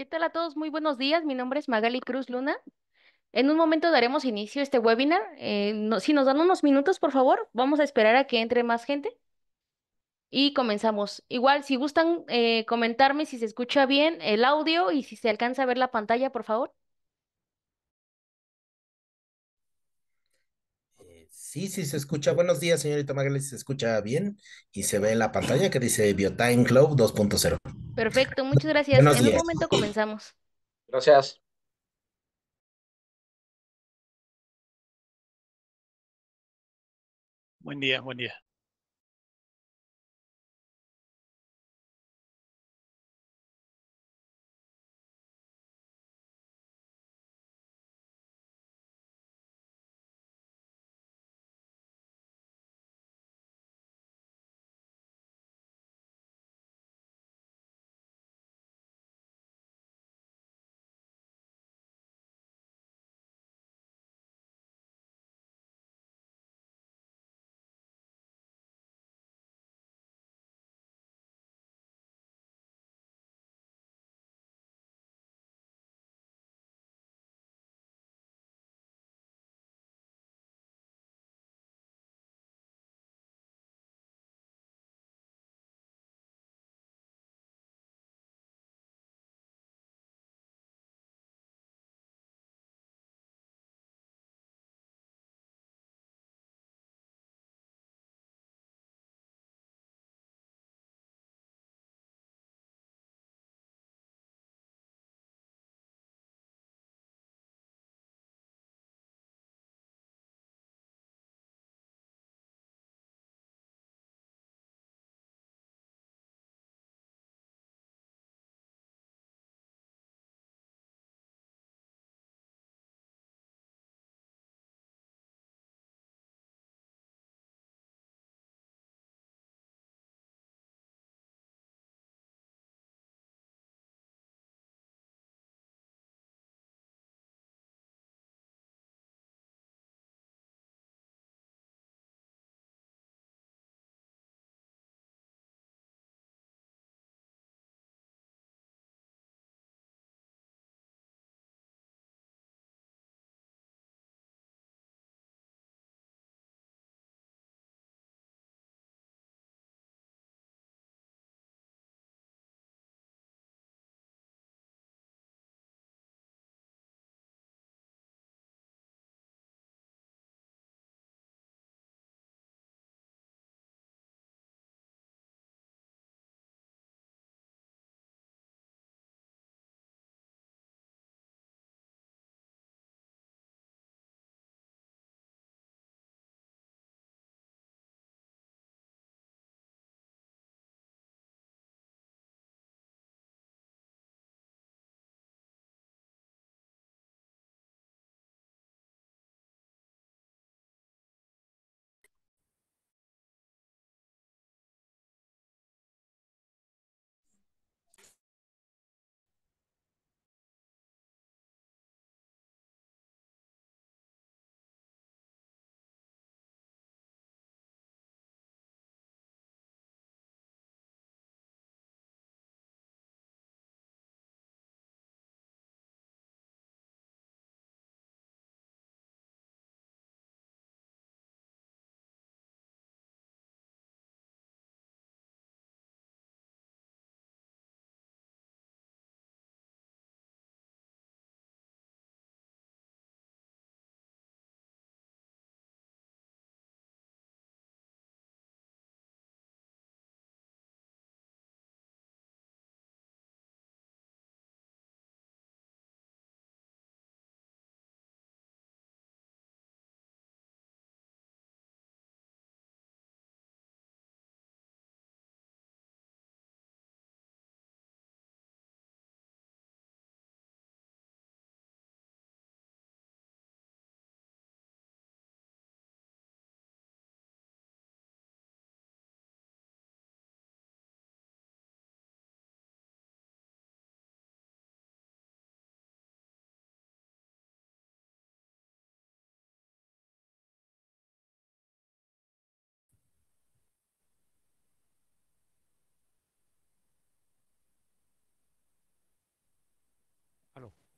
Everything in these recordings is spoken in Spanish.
¿Qué tal a todos? Muy buenos días. Mi nombre es Magali Cruz Luna. En un momento daremos inicio a este webinar. Eh, si nos dan unos minutos, por favor, vamos a esperar a que entre más gente. Y comenzamos. Igual, si gustan eh, comentarme si se escucha bien el audio y si se alcanza a ver la pantalla, por favor. Eh, sí, sí se escucha. Buenos días, señorita Magali. Se escucha bien y se ve en la pantalla que dice Biotime Club 2.0. Perfecto, muchas gracias. en un momento comenzamos. Gracias. Buen día, buen día.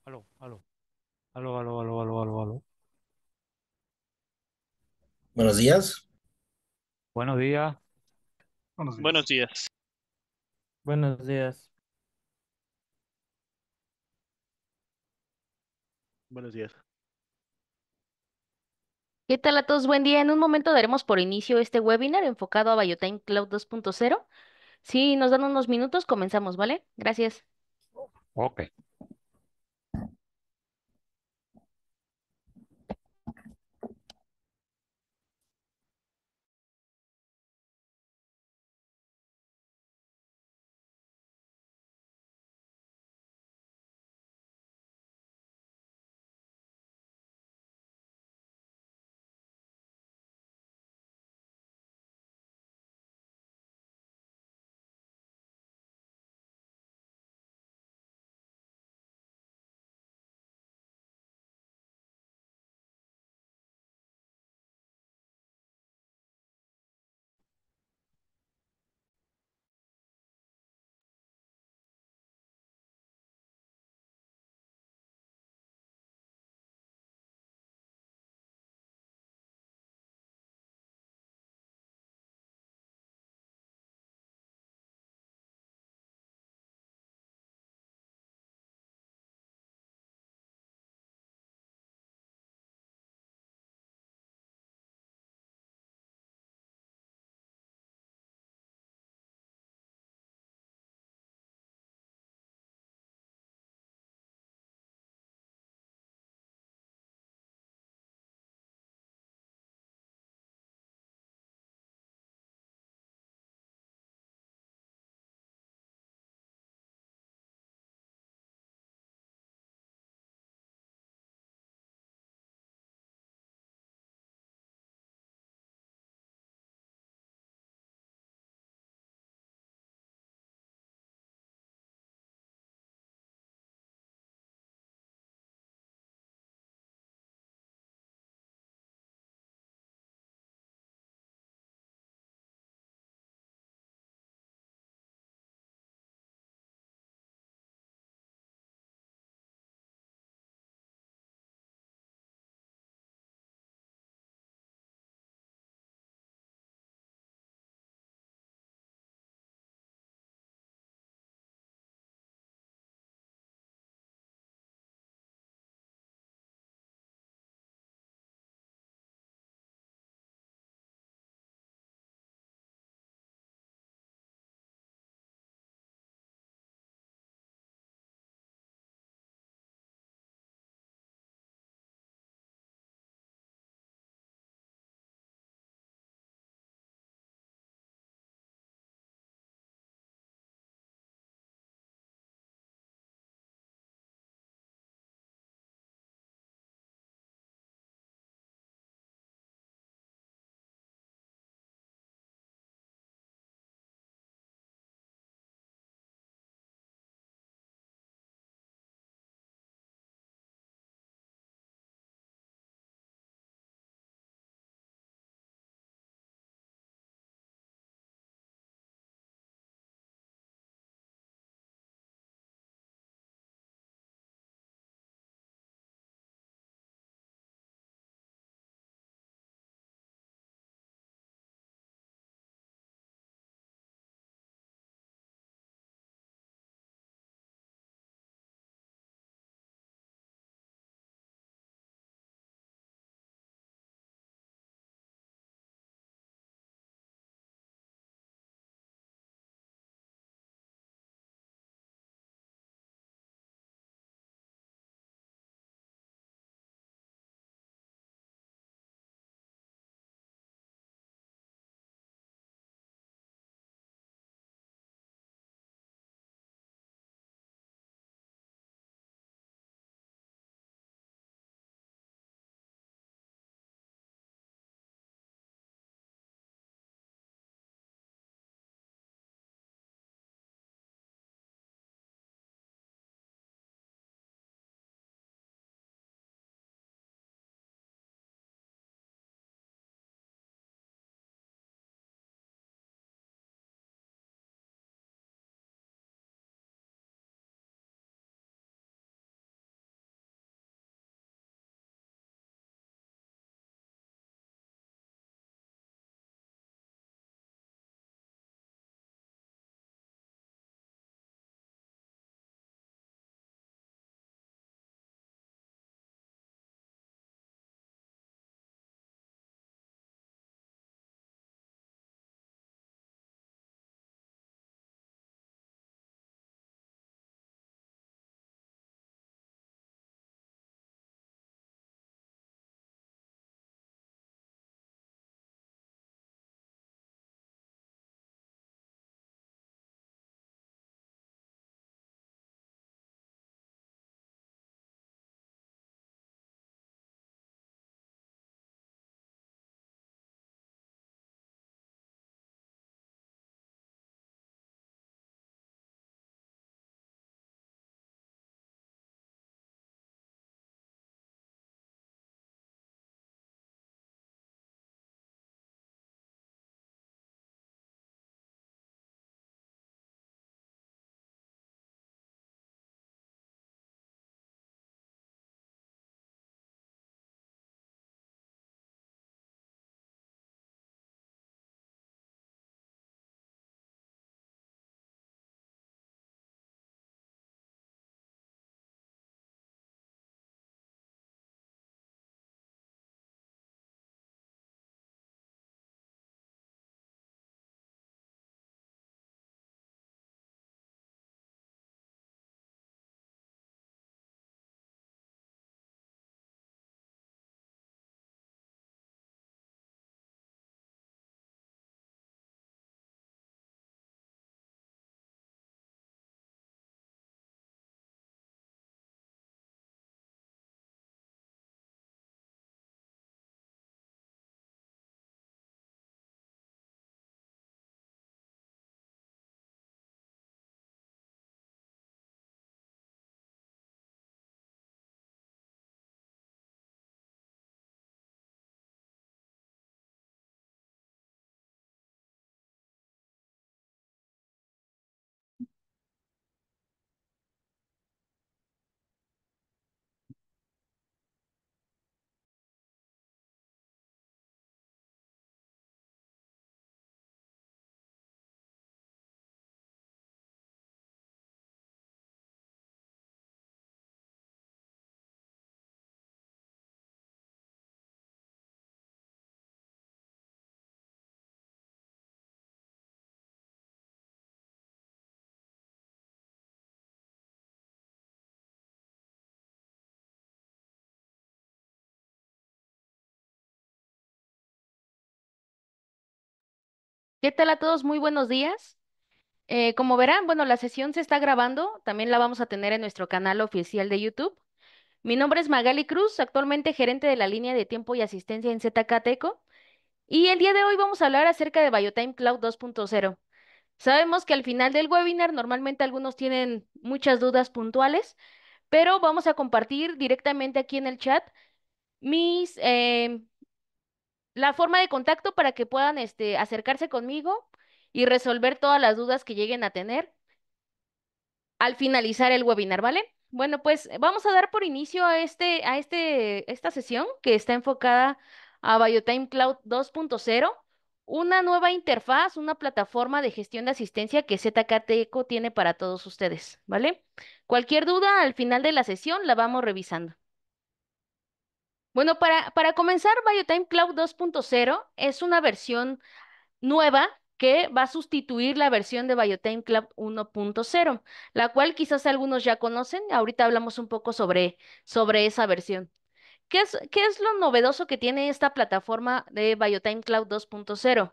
Aló, aló, aló, aló, aló, aló, aló, aló. Buenos días. Buenos días. Buenos días. Buenos días. Buenos días. ¿Qué tal a todos? Buen día. En un momento daremos por inicio este webinar enfocado a Biotime Cloud 2.0. Si nos dan unos minutos, comenzamos, ¿vale? Gracias. Ok. ¿Qué tal a todos? Muy buenos días. Eh, como verán, bueno, la sesión se está grabando, también la vamos a tener en nuestro canal oficial de YouTube. Mi nombre es Magali Cruz, actualmente gerente de la línea de tiempo y asistencia en ZKTECO, y el día de hoy vamos a hablar acerca de BioTime Cloud 2.0. Sabemos que al final del webinar normalmente algunos tienen muchas dudas puntuales, pero vamos a compartir directamente aquí en el chat mis eh, la forma de contacto para que puedan este, acercarse conmigo y resolver todas las dudas que lleguen a tener al finalizar el webinar, ¿vale? Bueno, pues eh, vamos a dar por inicio a, este, a este, esta sesión que está enfocada a BioTime Cloud 2.0, una nueva interfaz, una plataforma de gestión de asistencia que ZKTECO tiene para todos ustedes, ¿vale? Cualquier duda al final de la sesión la vamos revisando. Bueno, para, comenzar, BioTime Cloud 2.0 es una versión nueva que va a sustituir la versión de Biotime Cloud 1.0, la cual quizás algunos ya conocen. Ahorita hablamos un poco sobre, sobre esa versión. ¿Qué es, ¿Qué es lo novedoso que tiene esta plataforma de Biotime Cloud 2.0?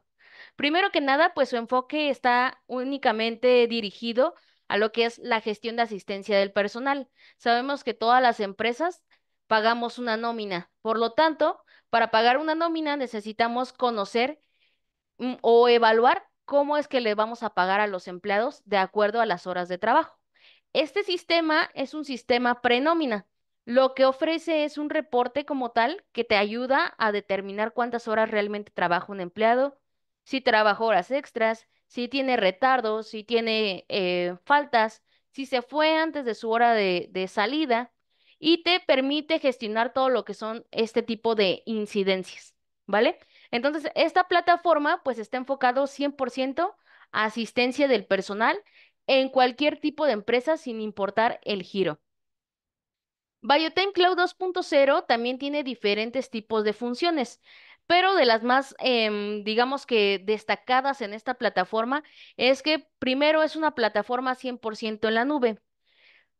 Primero que nada, pues su enfoque está únicamente dirigido a lo que es la gestión de asistencia del personal. Sabemos que todas las empresas pagamos una nómina. Por lo tanto, para pagar una nómina necesitamos conocer mm, o evaluar cómo es que le vamos a pagar a los empleados de acuerdo a las horas de trabajo. Este sistema es un sistema prenómina. Lo que ofrece es un reporte como tal que te ayuda a determinar cuántas horas realmente trabaja un empleado, si trabaja horas extras, si tiene retardos, si tiene eh, faltas, si se fue antes de su hora de salida, y te permite gestionar todo lo que son este tipo de incidencias, ¿vale? Entonces, esta plataforma pues está enfocado 100% a asistencia del personal en cualquier tipo de empresa sin importar el giro. Biotech Cloud 2.0 también tiene diferentes tipos de funciones, pero de las más, em, digamos que destacadas en esta plataforma es que primero es una plataforma 100% en la nube.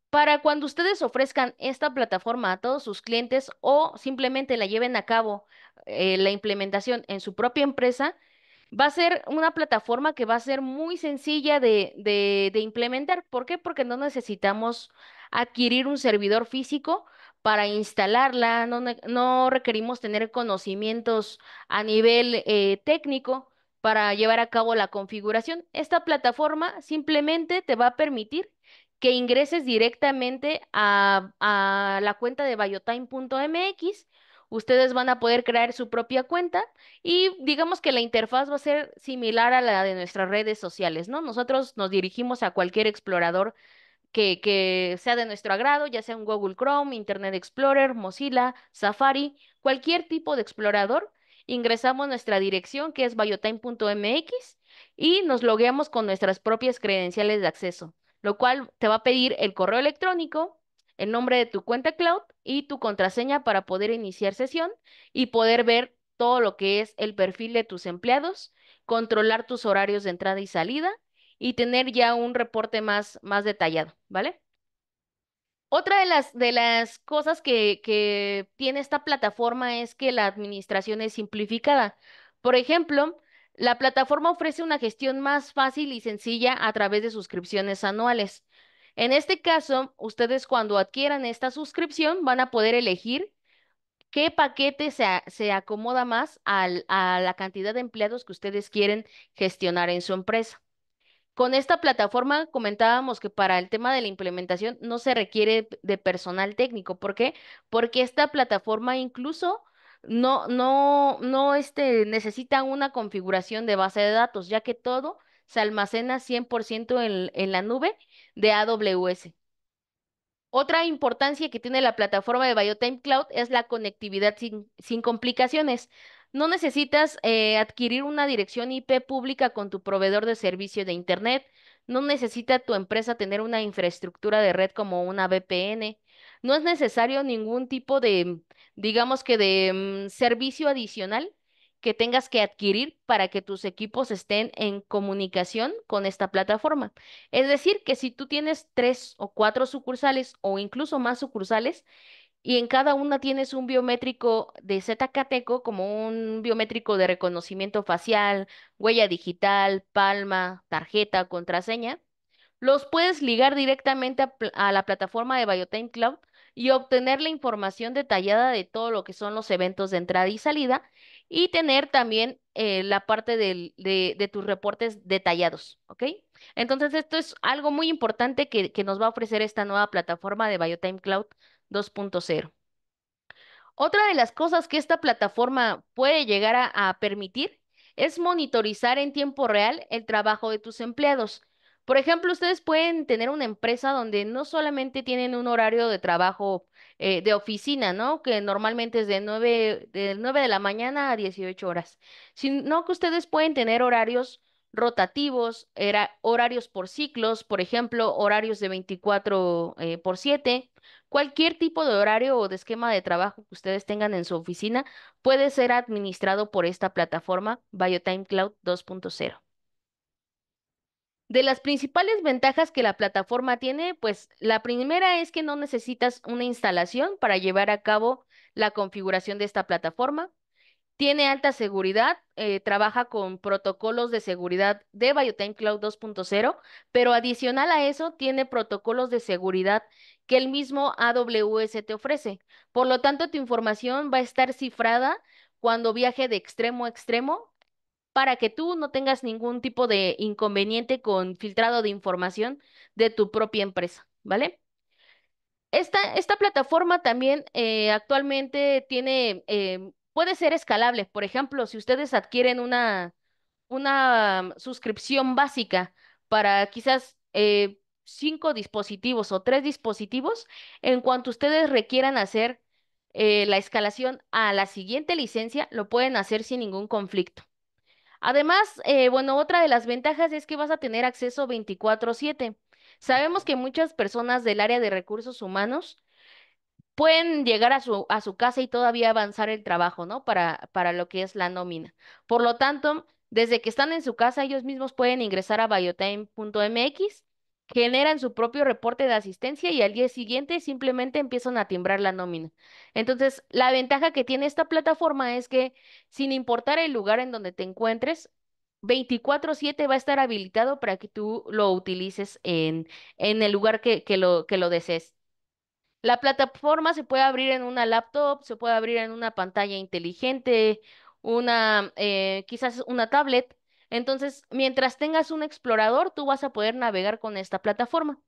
Para cuando ustedes ofrezcan esta plataforma a todos sus clientes o simplemente la lleven a cabo eh, la implementación en su propia empresa, va a ser una plataforma que va a ser muy sencilla de, implementar. ¿Por qué? Porque no necesitamos adquirir un servidor físico para instalarla, no, requerimos tener conocimientos a nivel eh, técnico para llevar a cabo la configuración. Esta plataforma simplemente te va a permitir que ingreses directamente a, la cuenta de biotime.mx. Ustedes van a poder crear su propia cuenta y digamos que la interfaz va a ser similar a la de nuestras redes sociales, ¿no? Nosotros nos dirigimos a cualquier explorador que, que, sea de nuestro agrado, ya sea un Google Chrome, Internet Explorer, Mozilla, Safari, cualquier tipo de explorador, ingresamos nuestra dirección que es biotime.mx y nos logueamos con nuestras propias credenciales de acceso lo cual te va a pedir el correo electrónico, el nombre de tu cuenta cloud y tu contraseña para poder iniciar sesión y poder ver todo lo que es el perfil de tus empleados, controlar tus horarios de entrada y salida y tener ya un reporte más, más detallado, ¿vale? Otra de las, de las cosas que, tiene esta plataforma es que la administración es simplificada. Por ejemplo, la plataforma ofrece una gestión más fácil y sencilla a través de suscripciones anuales. En este caso, ustedes cuando adquieran esta suscripción van a poder elegir qué paquete se, acomoda más a la cantidad de empleados que ustedes quieren gestionar en su empresa. Con esta plataforma comentábamos que para el tema de la implementación no se requiere de personal técnico. ¿Por qué? Porque esta plataforma incluso no, no, no este, una configuración de base de datos, ya que todo se almacena 100% en, en la nube de AWS. Otra importancia que tiene la plataforma de BioTime Cloud es la conectividad sin, complicaciones. No necesitas eh, adquirir una dirección IP pública con tu proveedor de servicio de Internet. No necesita tu empresa tener una infraestructura de red como una VPN no es necesario ningún tipo de, digamos que de mm, servicio adicional que tengas que adquirir para que tus equipos estén en comunicación con esta plataforma. Es decir, que si tú tienes tres o cuatro sucursales o incluso más sucursales y en cada una tienes un biométrico de ZKTECO como un biométrico de reconocimiento facial, huella digital, palma, tarjeta, contraseña, los puedes ligar directamente a, la plataforma de Biotime Cloud y obtener la información detallada de todo lo que son los eventos de entrada y salida y tener también eh, la parte de, tus reportes detallados, ¿ok? Entonces, esto es algo muy importante que, nos va a ofrecer esta nueva plataforma de Biotime Cloud 2.0. Otra de las cosas que esta plataforma puede llegar a permitir es monitorizar en tiempo real el trabajo de tus empleados por ejemplo, ustedes pueden tener una empresa donde no solamente tienen un horario de trabajo eh, de oficina, ¿no? Que normalmente es de 9, de de la mañana a 18 horas, sino que ustedes pueden tener horarios rotativos, era, horarios por ciclos, por ejemplo, horarios de 24 eh, por 7. Cualquier tipo de horario o de esquema de trabajo que ustedes tengan en su oficina puede ser administrado por esta plataforma BioTime Cloud 2.0. De las principales ventajas que la plataforma tiene, pues la primera es que no necesitas una instalación para llevar a cabo la configuración de esta plataforma. Tiene alta seguridad, eh, trabaja con protocolos de seguridad de Biotime Cloud 2.0, pero adicional a eso tiene protocolos de seguridad que el mismo AWS te ofrece. Por lo tanto, tu información va a estar cifrada cuando viaje de extremo a extremo para que tú no tengas ningún tipo de inconveniente con filtrado de información de tu propia empresa, ¿vale? Esta, esta plataforma también eh, actualmente tiene, em, puede ser escalable. Por ejemplo, si ustedes adquieren una, una suscripción básica para quizás eh, cinco dispositivos o tres dispositivos, en cuanto ustedes requieran hacer eh, la escalación a la siguiente licencia, lo pueden hacer sin ningún conflicto. Además, eh, bueno, otra de las ventajas es que vas a tener acceso 24/7. Sabemos que muchas personas del área de recursos humanos pueden llegar a su, casa y todavía avanzar el trabajo, ¿no? Para, para lo que es la nómina. Por lo tanto, desde que están en su casa, ellos mismos pueden ingresar a biotime.mx generan su propio reporte de asistencia y al día siguiente simplemente empiezan a timbrar la nómina. Entonces, la ventaja que tiene esta plataforma es que sin importar el lugar en donde te encuentres, 24/7 va a estar habilitado para que tú lo utilices en, en el lugar que, lo, que lo desees. La plataforma se puede abrir en una laptop, se puede abrir en una pantalla inteligente, una, eh, quizás una tablet entonces, mientras tengas un explorador, tú vas a poder navegar con esta plataforma.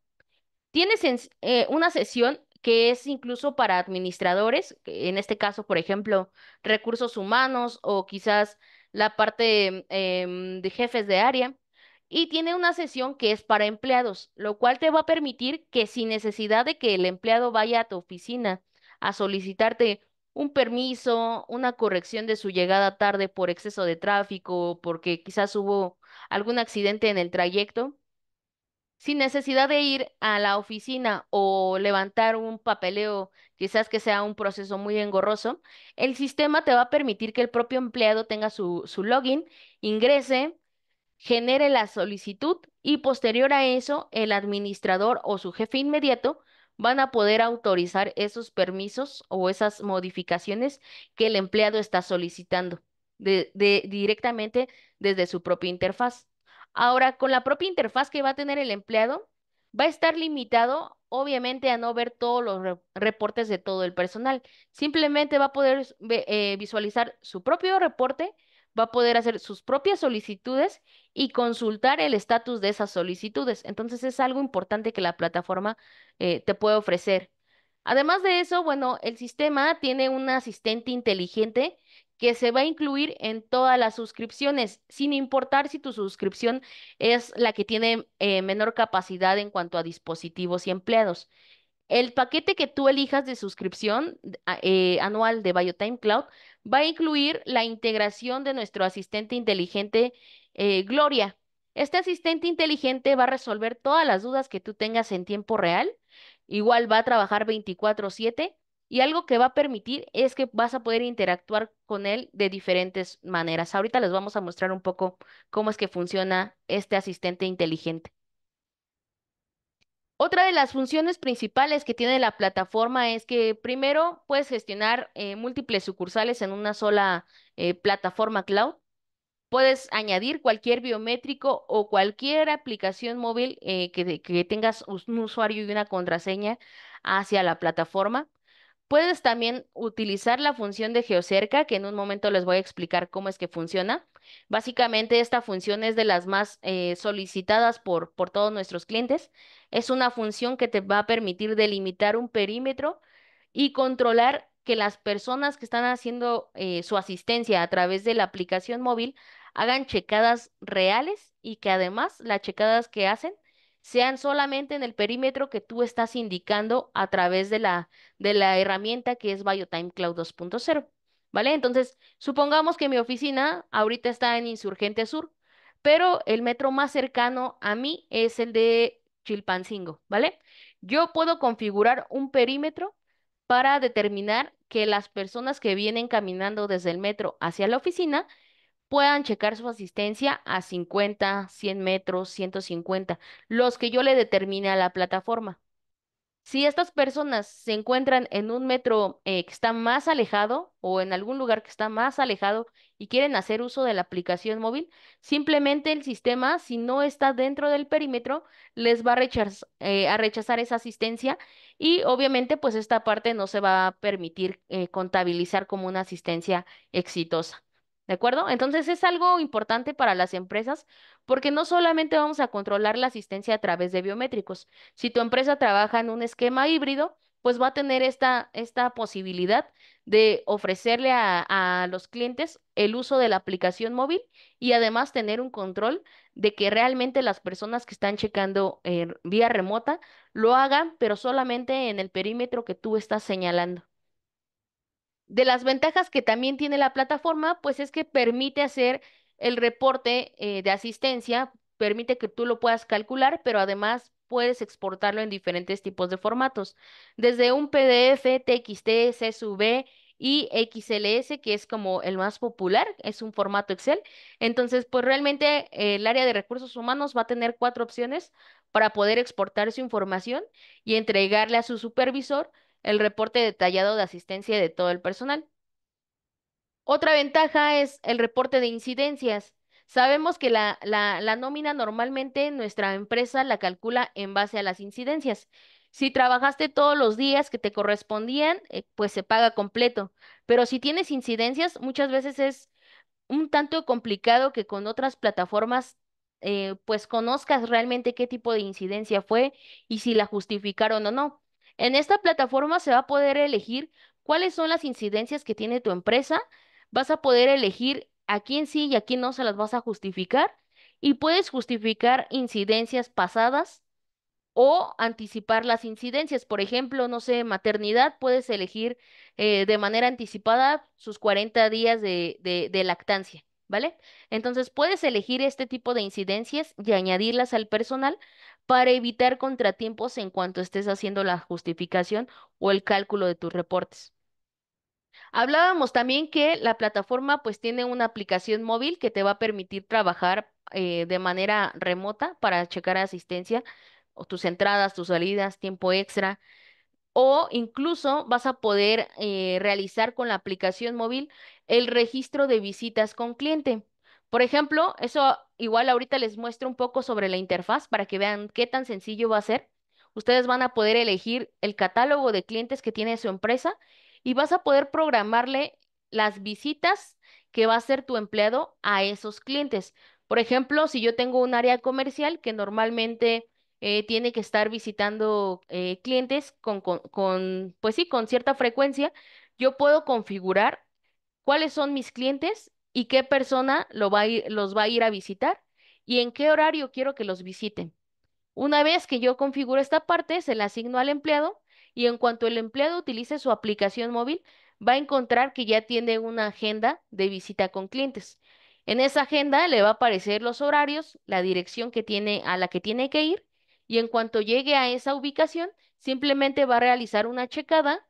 Tienes eh, una sesión que es incluso para administradores, en este caso, por ejemplo, recursos humanos o quizás la parte em, de jefes de área. Y tiene una sesión que es para empleados, lo cual te va a permitir que sin necesidad de que el empleado vaya a tu oficina a solicitarte un permiso, una corrección de su llegada tarde por exceso de tráfico, porque quizás hubo algún accidente en el trayecto, sin necesidad de ir a la oficina o levantar un papeleo, quizás que sea un proceso muy engorroso, el sistema te va a permitir que el propio empleado tenga su, su login, ingrese, genere la solicitud y posterior a eso el administrador o su jefe inmediato van a poder autorizar esos permisos o esas modificaciones que el empleado está solicitando de, directamente desde su propia interfaz. Ahora, con la propia interfaz que va a tener el empleado, va a estar limitado, obviamente, a no ver todos los reportes de todo el personal. Simplemente va a poder eh, visualizar su propio reporte va a poder hacer sus propias solicitudes y consultar el estatus de esas solicitudes. Entonces es algo importante que la plataforma eh, te puede ofrecer. Además de eso, bueno, el sistema tiene un asistente inteligente que se va a incluir en todas las suscripciones, sin importar si tu suscripción es la que tiene eh, menor capacidad en cuanto a dispositivos y empleados. El paquete que tú elijas de suscripción eh, anual de BioTime Cloud va a incluir la integración de nuestro asistente inteligente eh, Gloria. Este asistente inteligente va a resolver todas las dudas que tú tengas en tiempo real. Igual va a trabajar 24/7 y algo que va a permitir es que vas a poder interactuar con él de diferentes maneras. Ahorita les vamos a mostrar un poco cómo es que funciona este asistente inteligente. Otra de las funciones principales que tiene la plataforma es que primero puedes gestionar eh, múltiples sucursales en una sola eh, plataforma cloud. Puedes añadir cualquier biométrico o cualquier aplicación móvil eh, que, que tengas un usuario y una contraseña hacia la plataforma. Puedes también utilizar la función de geocerca, que en un momento les voy a explicar cómo es que funciona. Básicamente esta función es de las más eh, solicitadas por, por todos nuestros clientes. Es una función que te va a permitir delimitar un perímetro y controlar que las personas que están haciendo eh, su asistencia a través de la aplicación móvil hagan checadas reales y que además las checadas que hacen sean solamente en el perímetro que tú estás indicando a través de la, de la herramienta que es BioTime Cloud 2.0. ¿Vale? Entonces, supongamos que mi oficina ahorita está en Insurgente Sur, pero el metro más cercano a mí es el de Chilpancingo, ¿vale? Yo puedo configurar un perímetro para determinar que las personas que vienen caminando desde el metro hacia la oficina puedan checar su asistencia a 50, 100 metros, 150, los que yo le determine a la plataforma. Si estas personas se encuentran en un metro eh, que está más alejado o en algún lugar que está más alejado y quieren hacer uso de la aplicación móvil, simplemente el sistema, si no está dentro del perímetro, les va a, eh, rechazar esa asistencia y obviamente pues esta parte no se va a permitir eh, contabilizar como una asistencia exitosa. ¿De acuerdo? Entonces es algo importante para las empresas porque no solamente vamos a controlar la asistencia a través de biométricos. Si tu empresa trabaja en un esquema híbrido, pues va a tener esta, esta posibilidad de ofrecerle a, los clientes el uso de la aplicación móvil y además tener un control de que realmente las personas que están checando vía remota lo hagan, pero solamente en el perímetro que tú estás señalando de las ventajas que también tiene la plataforma, pues es que permite hacer el reporte eh, de asistencia, permite que tú lo puedas calcular, pero además puedes exportarlo en diferentes tipos de formatos, desde un PDF, TXT, CSV y XLS, que es como el más popular, es un formato Excel. Entonces, pues realmente eh, el área de recursos humanos va a tener cuatro opciones para poder exportar su información y entregarle a su supervisor el reporte detallado de asistencia de todo el personal. Otra ventaja es el reporte de incidencias. Sabemos que la, nómina normalmente nuestra empresa la calcula en base a las incidencias. Si trabajaste todos los días que te correspondían, eh, pues se paga completo. Pero si tienes incidencias, muchas veces es un tanto complicado que con otras plataformas eh, pues conozcas realmente qué tipo de incidencia fue y si la justificaron o no. En esta plataforma se va a poder elegir cuáles son las incidencias que tiene tu empresa, vas a poder elegir a quién sí y a quién no se las vas a justificar y puedes justificar incidencias pasadas o anticipar las incidencias. Por ejemplo, no sé, maternidad, puedes elegir eh, de manera anticipada sus 40 días de, de lactancia. ¿vale? Entonces puedes elegir este tipo de incidencias y añadirlas al personal para evitar contratiempos en cuanto estés haciendo la justificación o el cálculo de tus reportes. Hablábamos también que la plataforma pues tiene una aplicación móvil que te va a permitir trabajar eh, de manera remota para checar asistencia o tus entradas, tus salidas, tiempo extra o incluso vas a poder eh, realizar con la aplicación móvil el registro de visitas con cliente. Por ejemplo, eso igual ahorita les muestro un poco sobre la interfaz para que vean qué tan sencillo va a ser. Ustedes van a poder elegir el catálogo de clientes que tiene su empresa y vas a poder programarle las visitas que va a hacer tu empleado a esos clientes. Por ejemplo, si yo tengo un área comercial que normalmente eh, tiene que estar visitando eh, clientes pues sí, con cierta frecuencia, yo puedo configurar cuáles son mis clientes y qué persona los va a ir a visitar y en qué horario quiero que los visiten. Una vez que yo configuro esta parte, se la asigno al empleado y en cuanto el empleado utilice su aplicación móvil, va a encontrar que ya tiene una agenda de visita con clientes. En esa agenda le va a aparecer los horarios, la dirección que tiene a la que tiene que ir y en cuanto llegue a esa ubicación, simplemente va a realizar una checada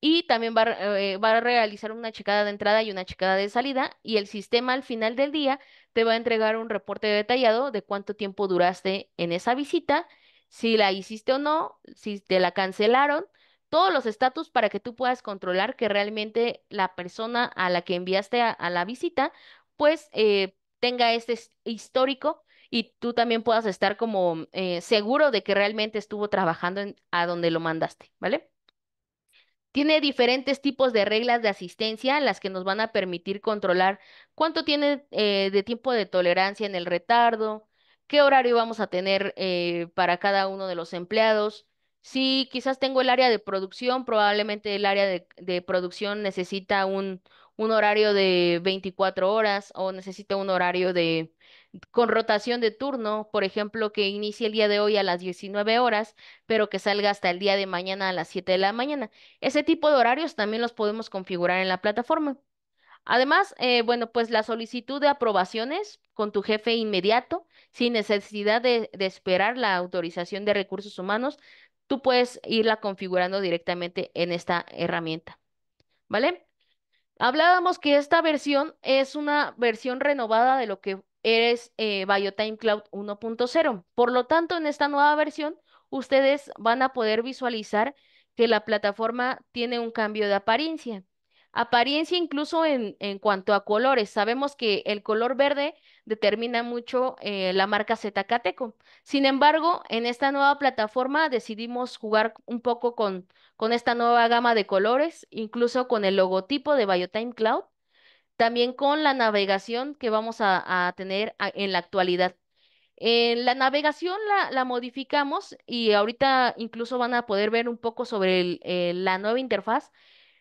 y también eh, va, a realizar una checada de entrada y una checada de salida y el sistema al final del día te va a entregar un reporte detallado de cuánto tiempo duraste en esa visita, si la hiciste o no, si te la cancelaron, todos los estatus para que tú puedas controlar que realmente la persona a la que enviaste a, la visita pues eh, tenga este histórico y tú también puedas estar como eh, seguro de que realmente estuvo trabajando en, a donde lo mandaste, ¿vale? Tiene diferentes tipos de reglas de asistencia, las que nos van a permitir controlar cuánto tiene eh, de tiempo de tolerancia en el retardo, qué horario vamos a tener eh, para cada uno de los empleados. Si quizás tengo el área de producción, probablemente el área de, producción necesita un, un horario de 24 horas o necesita un horario de con rotación de turno, por ejemplo, que inicie el día de hoy a las 19 horas, pero que salga hasta el día de mañana a las 7 de la mañana. Ese tipo de horarios también los podemos configurar en la plataforma. Además, eh, bueno, pues la solicitud de aprobaciones con tu jefe inmediato, sin necesidad de, de esperar la autorización de recursos humanos, tú puedes irla configurando directamente en esta herramienta. ¿Vale? Hablábamos que esta versión es una versión renovada de lo que eres eh, BioTime Cloud 1.0. Por lo tanto, en esta nueva versión, ustedes van a poder visualizar que la plataforma tiene un cambio de apariencia. Apariencia incluso en, cuanto a colores. Sabemos que el color verde determina mucho eh, la marca Zcateco. Sin embargo, en esta nueva plataforma decidimos jugar un poco con, con esta nueva gama de colores, incluso con el logotipo de BioTime Cloud también con la navegación que vamos a, tener en la actualidad. la navegación la, modificamos y ahorita incluso van a poder ver un poco sobre eh, la nueva interfaz.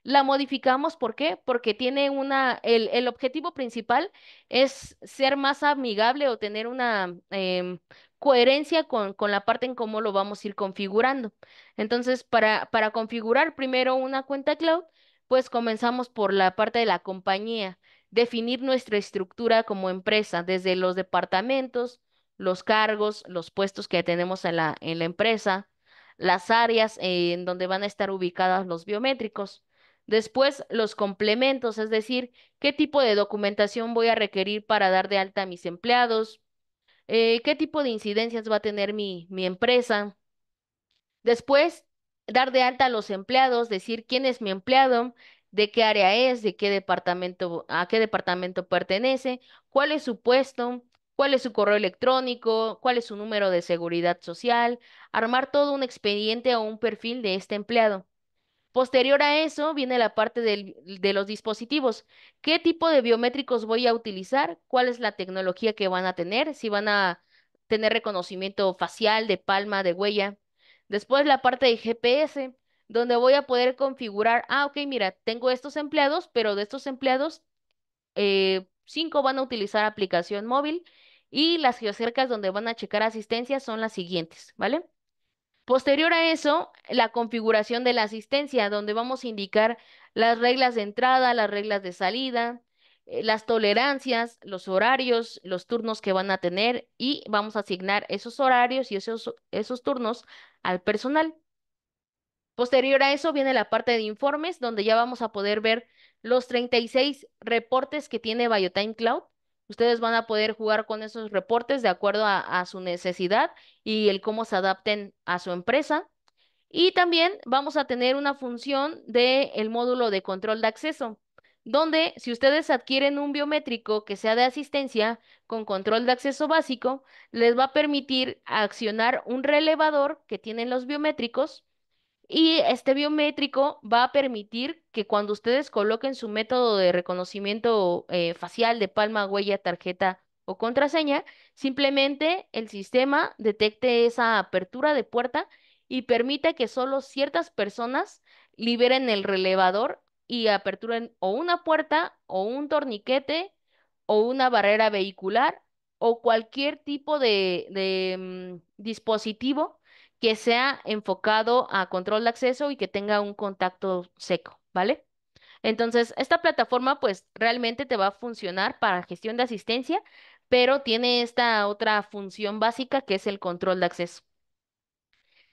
La modificamos, ¿por qué? Porque tiene una, el, objetivo principal es ser más amigable o tener una em, coherencia con, la parte en cómo lo vamos a ir configurando. Entonces, para, para configurar primero una cuenta cloud, pues comenzamos por la parte de la compañía definir nuestra estructura como empresa, desde los departamentos, los cargos, los puestos que tenemos en la, empresa, las áreas eh, en donde van a estar ubicados los biométricos. Después, los complementos, es decir, qué tipo de documentación voy a requerir para dar de alta a mis empleados, eh, qué tipo de incidencias va a tener mi, mi empresa. Después, dar de alta a los empleados, decir quién es mi empleado, de qué área es, de qué departamento, a qué departamento pertenece, cuál es su puesto, cuál es su correo electrónico, cuál es su número de seguridad social, armar todo un expediente o un perfil de este empleado. Posterior a eso viene la parte de los dispositivos. ¿Qué tipo de biométricos voy a utilizar? ¿Cuál es la tecnología que van a tener? Si van a tener reconocimiento facial, de palma, de huella. Después la parte de GPS donde voy a poder configurar, ah, ok, mira, tengo estos empleados, pero de estos empleados, eh, cinco van a utilizar aplicación móvil y las geocercas donde van a checar asistencia son las siguientes, ¿vale? Posterior a eso, la configuración de la asistencia, donde vamos a indicar las reglas de entrada, las reglas de salida, eh, las tolerancias, los horarios, los turnos que van a tener y vamos a asignar esos horarios y esos, esos turnos al personal. Posterior a eso viene la parte de informes, donde ya vamos a poder ver los 36 reportes que tiene BioTime Cloud. Ustedes van a poder jugar con esos reportes de acuerdo a, su necesidad y el cómo se adapten a su empresa. Y también vamos a tener una función del módulo de control de acceso, donde si ustedes adquieren un biométrico que sea de asistencia con control de acceso básico, les va a permitir accionar un relevador que tienen los biométricos y este biométrico va a permitir que cuando ustedes coloquen su método de reconocimiento eh, facial de palma, huella, tarjeta o contraseña, simplemente el sistema detecte esa apertura de puerta y permite que solo ciertas personas liberen el relevador y aperturen o una puerta o un torniquete o una barrera vehicular o cualquier tipo de, mm, dispositivo que sea enfocado a control de acceso y que tenga un contacto seco, ¿vale? Entonces, esta plataforma pues realmente te va a funcionar para gestión de asistencia, pero tiene esta otra función básica que es el control de acceso.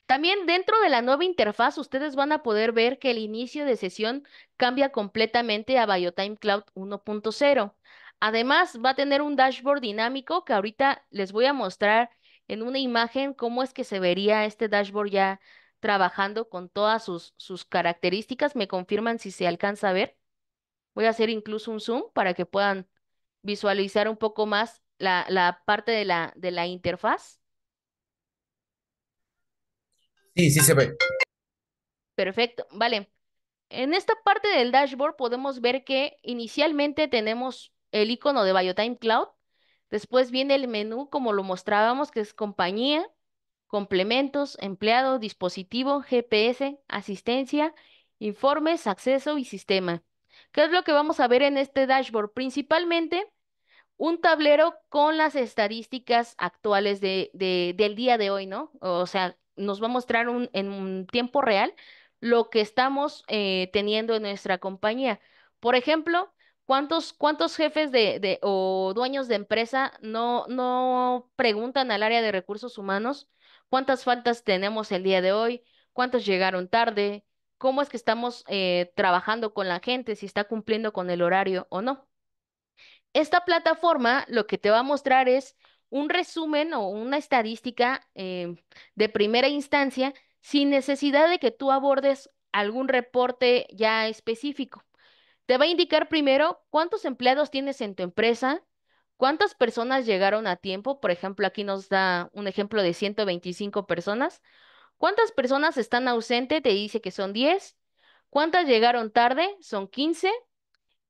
También dentro de la nueva interfaz, ustedes van a poder ver que el inicio de sesión cambia completamente a BioTime Cloud 1.0. Además, va a tener un dashboard dinámico que ahorita les voy a mostrar en una imagen cómo es que se vería este dashboard ya trabajando con todas sus, sus características. Me confirman si se alcanza a ver. Voy a hacer incluso un zoom para que puedan visualizar un poco más la, parte de la, de la interfaz. Sí, sí se ve. Perfecto, vale. En esta parte del dashboard podemos ver que inicialmente tenemos el icono de BioTime Cloud, Después viene el menú como lo mostrábamos, que es compañía, complementos, empleado, dispositivo, GPS, asistencia, informes, acceso y sistema. ¿Qué es lo que vamos a ver en este dashboard? Principalmente un tablero con las estadísticas actuales del día de hoy, ¿no? O sea, nos va a mostrar en un tiempo real lo que estamos eh, teniendo en nuestra compañía. Por ejemplo, ¿Cuántos, jefes de, o dueños de empresa no, preguntan al área de recursos humanos cuántas faltas tenemos el día de hoy? ¿Cuántos llegaron tarde? ¿Cómo es que estamos eh, trabajando con la gente? ¿Si está cumpliendo con el horario o no? Esta plataforma lo que te va a mostrar es un resumen o una estadística em, de primera instancia sin necesidad de que tú abordes algún reporte ya específico. Te va a indicar primero cuántos empleados tienes en tu empresa, cuántas personas llegaron a tiempo. Por ejemplo, aquí nos da un ejemplo de 125 personas. ¿Cuántas personas están ausentes? Te dice que son 10. ¿Cuántas llegaron tarde? Son 15.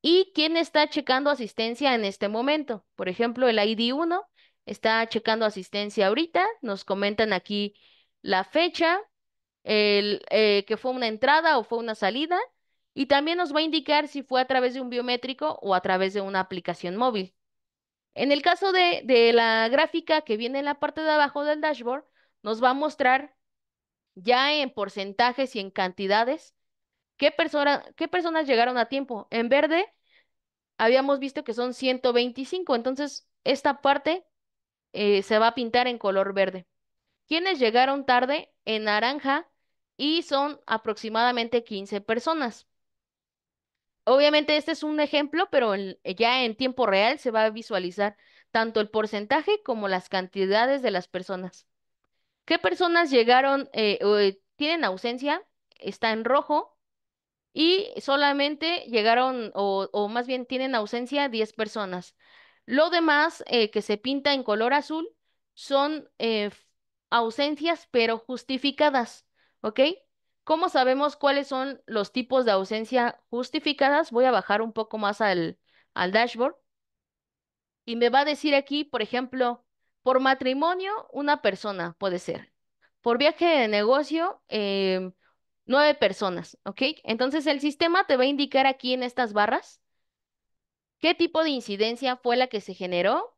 ¿Y quién está checando asistencia en este momento? Por ejemplo, el ID 1 está checando asistencia ahorita. Nos comentan aquí la fecha, el, eh, que fue una entrada o fue una salida y también nos va a indicar si fue a través de un biométrico o a través de una aplicación móvil. En el caso de, la gráfica que viene en la parte de abajo del dashboard, nos va a mostrar ya en porcentajes y en cantidades qué, qué personas llegaron a tiempo. En verde habíamos visto que son 125, entonces esta parte eh, se va a pintar en color verde. Quienes llegaron tarde en naranja y son aproximadamente 15 personas. Obviamente este es un ejemplo, pero eh, ya en tiempo real se va a visualizar tanto el porcentaje como las cantidades de las personas. ¿Qué personas llegaron, eh, eh, tienen ausencia? Está en rojo y solamente llegaron, o, más bien tienen ausencia 10 personas. Lo demás que se pinta en color azul son ausencias, pero justificadas, ¿ok? ¿Cómo sabemos cuáles son los tipos de ausencia justificadas? Voy a bajar un poco más al, dashboard. Y me va a decir aquí, por ejemplo, por matrimonio, una persona puede ser. Por viaje de negocio, em, nueve personas, ¿ok? Entonces el sistema te va a indicar aquí en estas barras qué tipo de incidencia fue la que se generó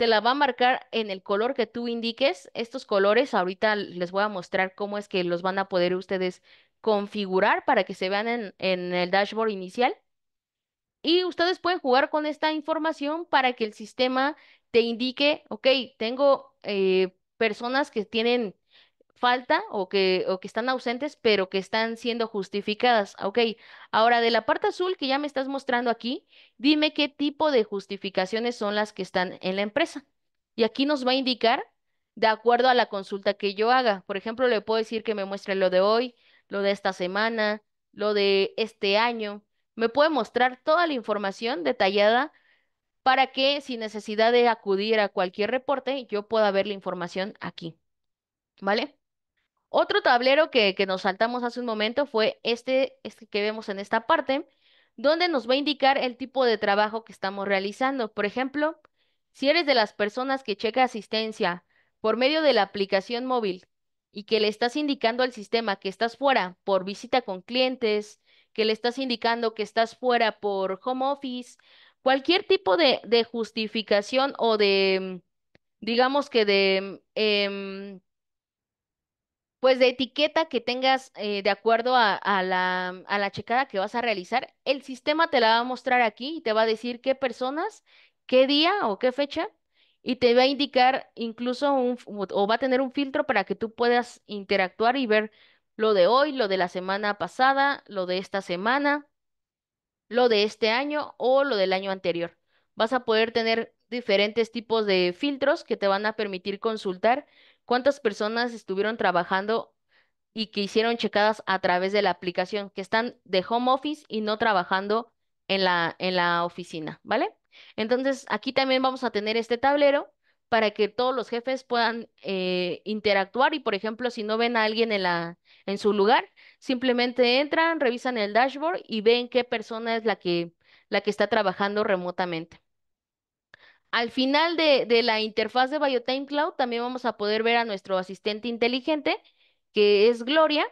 te la va a marcar en el color que tú indiques. Estos colores, ahorita les voy a mostrar cómo es que los van a poder ustedes configurar para que se vean en, el dashboard inicial. Y ustedes pueden jugar con esta información para que el sistema te indique, ok, tengo eh, personas que tienen falta o que, o que están ausentes, pero que están siendo justificadas. Ok, ahora de la parte azul que ya me estás mostrando aquí, dime qué tipo de justificaciones son las que están en la empresa. Y aquí nos va a indicar de acuerdo a la consulta que yo haga. Por ejemplo, le puedo decir que me muestre lo de hoy, lo de esta semana, lo de este año. Me puede mostrar toda la información detallada para que sin necesidad de acudir a cualquier reporte, yo pueda ver la información aquí. ¿Vale? Otro tablero que, nos saltamos hace un momento fue este, este, que vemos en esta parte, donde nos va a indicar el tipo de trabajo que estamos realizando. Por ejemplo, si eres de las personas que checa asistencia por medio de la aplicación móvil y que le estás indicando al sistema que estás fuera por visita con clientes, que le estás indicando que estás fuera por home office, cualquier tipo de, justificación o de, mm, digamos que de... Mm, em, pues de etiqueta que tengas eh, de acuerdo a, la, a, la, checada que vas a realizar, el sistema te la va a mostrar aquí y te va a decir qué personas, qué día o qué fecha, y te va a indicar incluso un, o va a tener un filtro para que tú puedas interactuar y ver lo de hoy, lo de la semana pasada, lo de esta semana, lo de este año o lo del año anterior. Vas a poder tener diferentes tipos de filtros que te van a permitir consultar cuántas personas estuvieron trabajando y que hicieron checadas a través de la aplicación, que están de home office y no trabajando en la, en la oficina, ¿vale? Entonces, aquí también vamos a tener este tablero para que todos los jefes puedan eh, interactuar y, por ejemplo, si no ven a alguien en, la, en su lugar, simplemente entran, revisan el dashboard y ven qué persona es la que, la que está trabajando remotamente. Al final de, la interfaz de BioTime Cloud también vamos a poder ver a nuestro asistente inteligente, que es Gloria,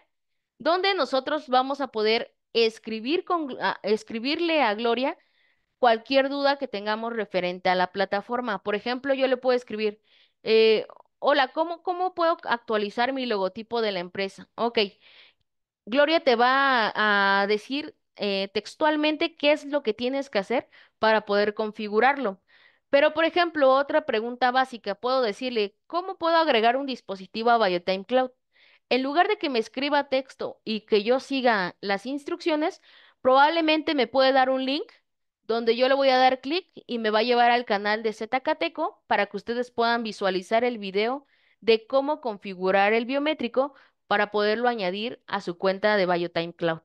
donde nosotros vamos a poder escribir con, escribirle a Gloria cualquier duda que tengamos referente a la plataforma. Por ejemplo, yo le puedo escribir, eh, hola, ¿cómo, ¿cómo puedo actualizar mi logotipo de la empresa? Ok, Gloria te va a, decir eh, textualmente qué es lo que tienes que hacer para poder configurarlo. Pero, por ejemplo, otra pregunta básica, puedo decirle, ¿cómo puedo agregar un dispositivo a BioTime Cloud? En lugar de que me escriba texto y que yo siga las instrucciones, probablemente me puede dar un link donde yo le voy a dar clic y me va a llevar al canal de ZKTECO para que ustedes puedan visualizar el video de cómo configurar el biométrico para poderlo añadir a su cuenta de BioTime Cloud.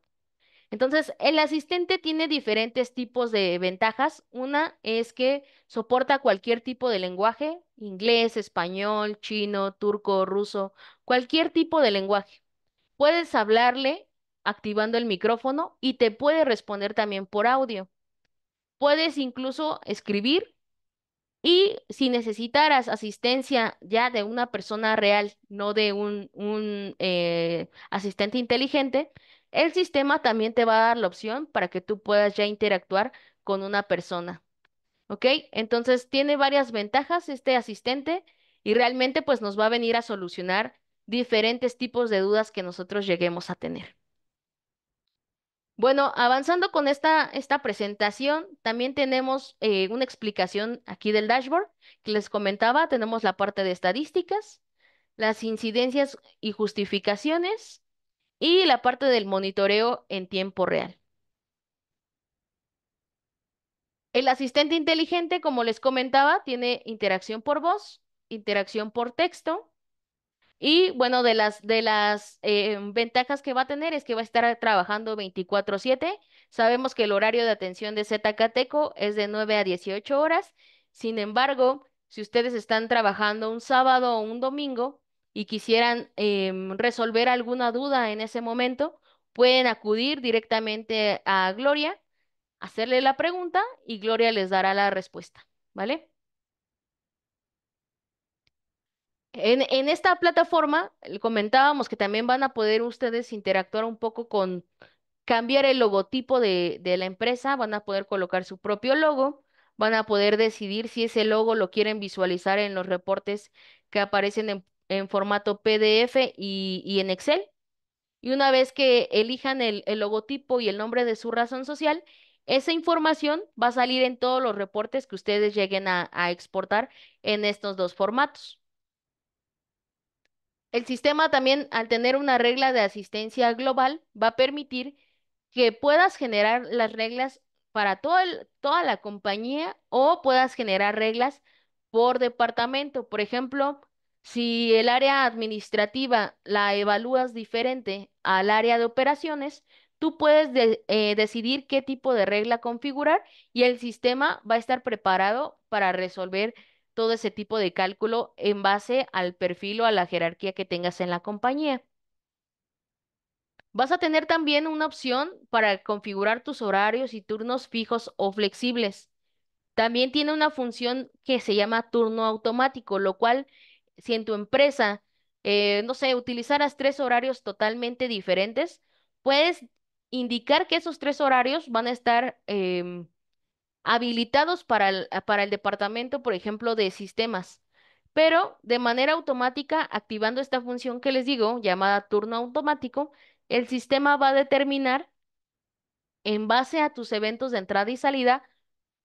Entonces, el asistente tiene diferentes tipos de ventajas. Una es que soporta cualquier tipo de lenguaje, inglés, español, chino, turco, ruso, cualquier tipo de lenguaje. Puedes hablarle activando el micrófono y te puede responder también por audio. Puedes incluso escribir y si necesitaras asistencia ya de una persona real, no de un, eh, asistente inteligente, el sistema también te va a dar la opción para que tú puedas ya interactuar con una persona. ¿Ok? Entonces tiene varias ventajas este asistente y realmente pues nos va a venir a solucionar diferentes tipos de dudas que nosotros lleguemos a tener. Bueno, avanzando con esta, esta presentación, también tenemos eh, una explicación aquí del dashboard que les comentaba. Tenemos la parte de estadísticas, las incidencias y justificaciones, y la parte del monitoreo en tiempo real. El asistente inteligente, como les comentaba, tiene interacción por voz, interacción por texto. Y bueno, de las, de las eh, ventajas que va a tener es que va a estar trabajando 24/7. Sabemos que el horario de atención de Zacateco es de 9 a 18 horas. Sin embargo, si ustedes están trabajando un sábado o un domingo, y quisieran em, resolver alguna duda en ese momento, pueden acudir directamente a Gloria, hacerle la pregunta y Gloria les dará la respuesta, ¿vale? En, esta plataforma comentábamos que también van a poder ustedes interactuar un poco con cambiar el logotipo de la empresa, van a poder colocar su propio logo, van a poder decidir si ese logo lo quieren visualizar en los reportes que aparecen en en formato PDF y, en Excel. Y una vez que elijan el, logotipo y el nombre de su razón social, esa información va a salir en todos los reportes que ustedes lleguen a, exportar en estos dos formatos. El sistema también, al tener una regla de asistencia global, va a permitir que puedas generar las reglas para todo toda la compañía o puedas generar reglas por departamento. Por ejemplo, si el área administrativa la evalúas diferente al área de operaciones, tú puedes eh, decidir qué tipo de regla configurar y el sistema va a estar preparado para resolver todo ese tipo de cálculo en base al perfil o a la jerarquía que tengas en la compañía. Vas a tener también una opción para configurar tus horarios y turnos fijos o flexibles. También tiene una función que se llama turno automático, lo cual si en tu empresa, eh, no sé, utilizaras tres horarios totalmente diferentes, puedes indicar que esos tres horarios van a estar em, habilitados para para el departamento, por ejemplo, de sistemas, pero de manera automática, activando esta función que les digo, llamada turno automático, el sistema va a determinar en base a tus eventos de entrada y salida,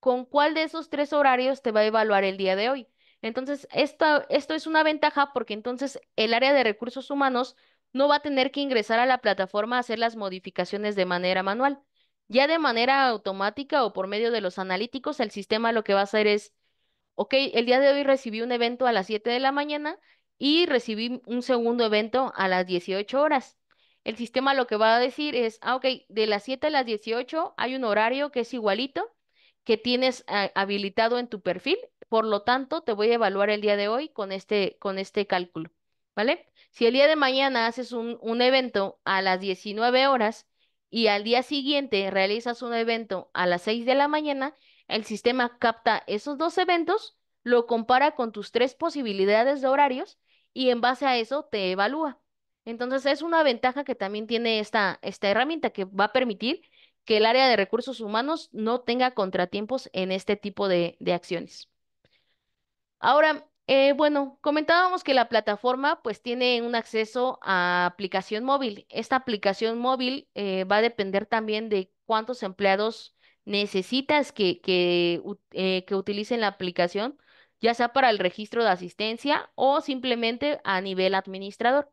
con cuál de esos tres horarios te va a evaluar el día de hoy. Entonces, esto es una ventaja porque entonces el área de recursos humanos no va a tener que ingresar a la plataforma a hacer las modificaciones de manera manual. Ya de manera automática o por medio de los analíticos, el sistema lo que va a hacer es, ok, el día de hoy recibí un evento a las 7 de la mañana y recibí un segundo evento a las 18 horas. El sistema lo que va a decir es, ah, ok, de las 7 a las 18 hay un horario que es igualito que tienes eh, habilitado en tu perfil. Por lo tanto, te voy a evaluar el día de hoy con este, con este cálculo, ¿vale? Si el día de mañana haces un, evento a las 19 horas y al día siguiente realizas un evento a las 6 de la mañana, el sistema capta esos dos eventos, lo compara con tus tres posibilidades de horarios y en base a eso te evalúa. Entonces es una ventaja que también tiene esta, esta herramienta que va a permitir que el área de recursos humanos no tenga contratiempos en este tipo de, acciones. Ahora, eh, bueno, comentábamos que la plataforma pues tiene un acceso a aplicación móvil. Esta aplicación móvil eh, va a depender también de cuántos empleados necesitas eh, que utilicen la aplicación, ya sea para el registro de asistencia o simplemente a nivel administrador.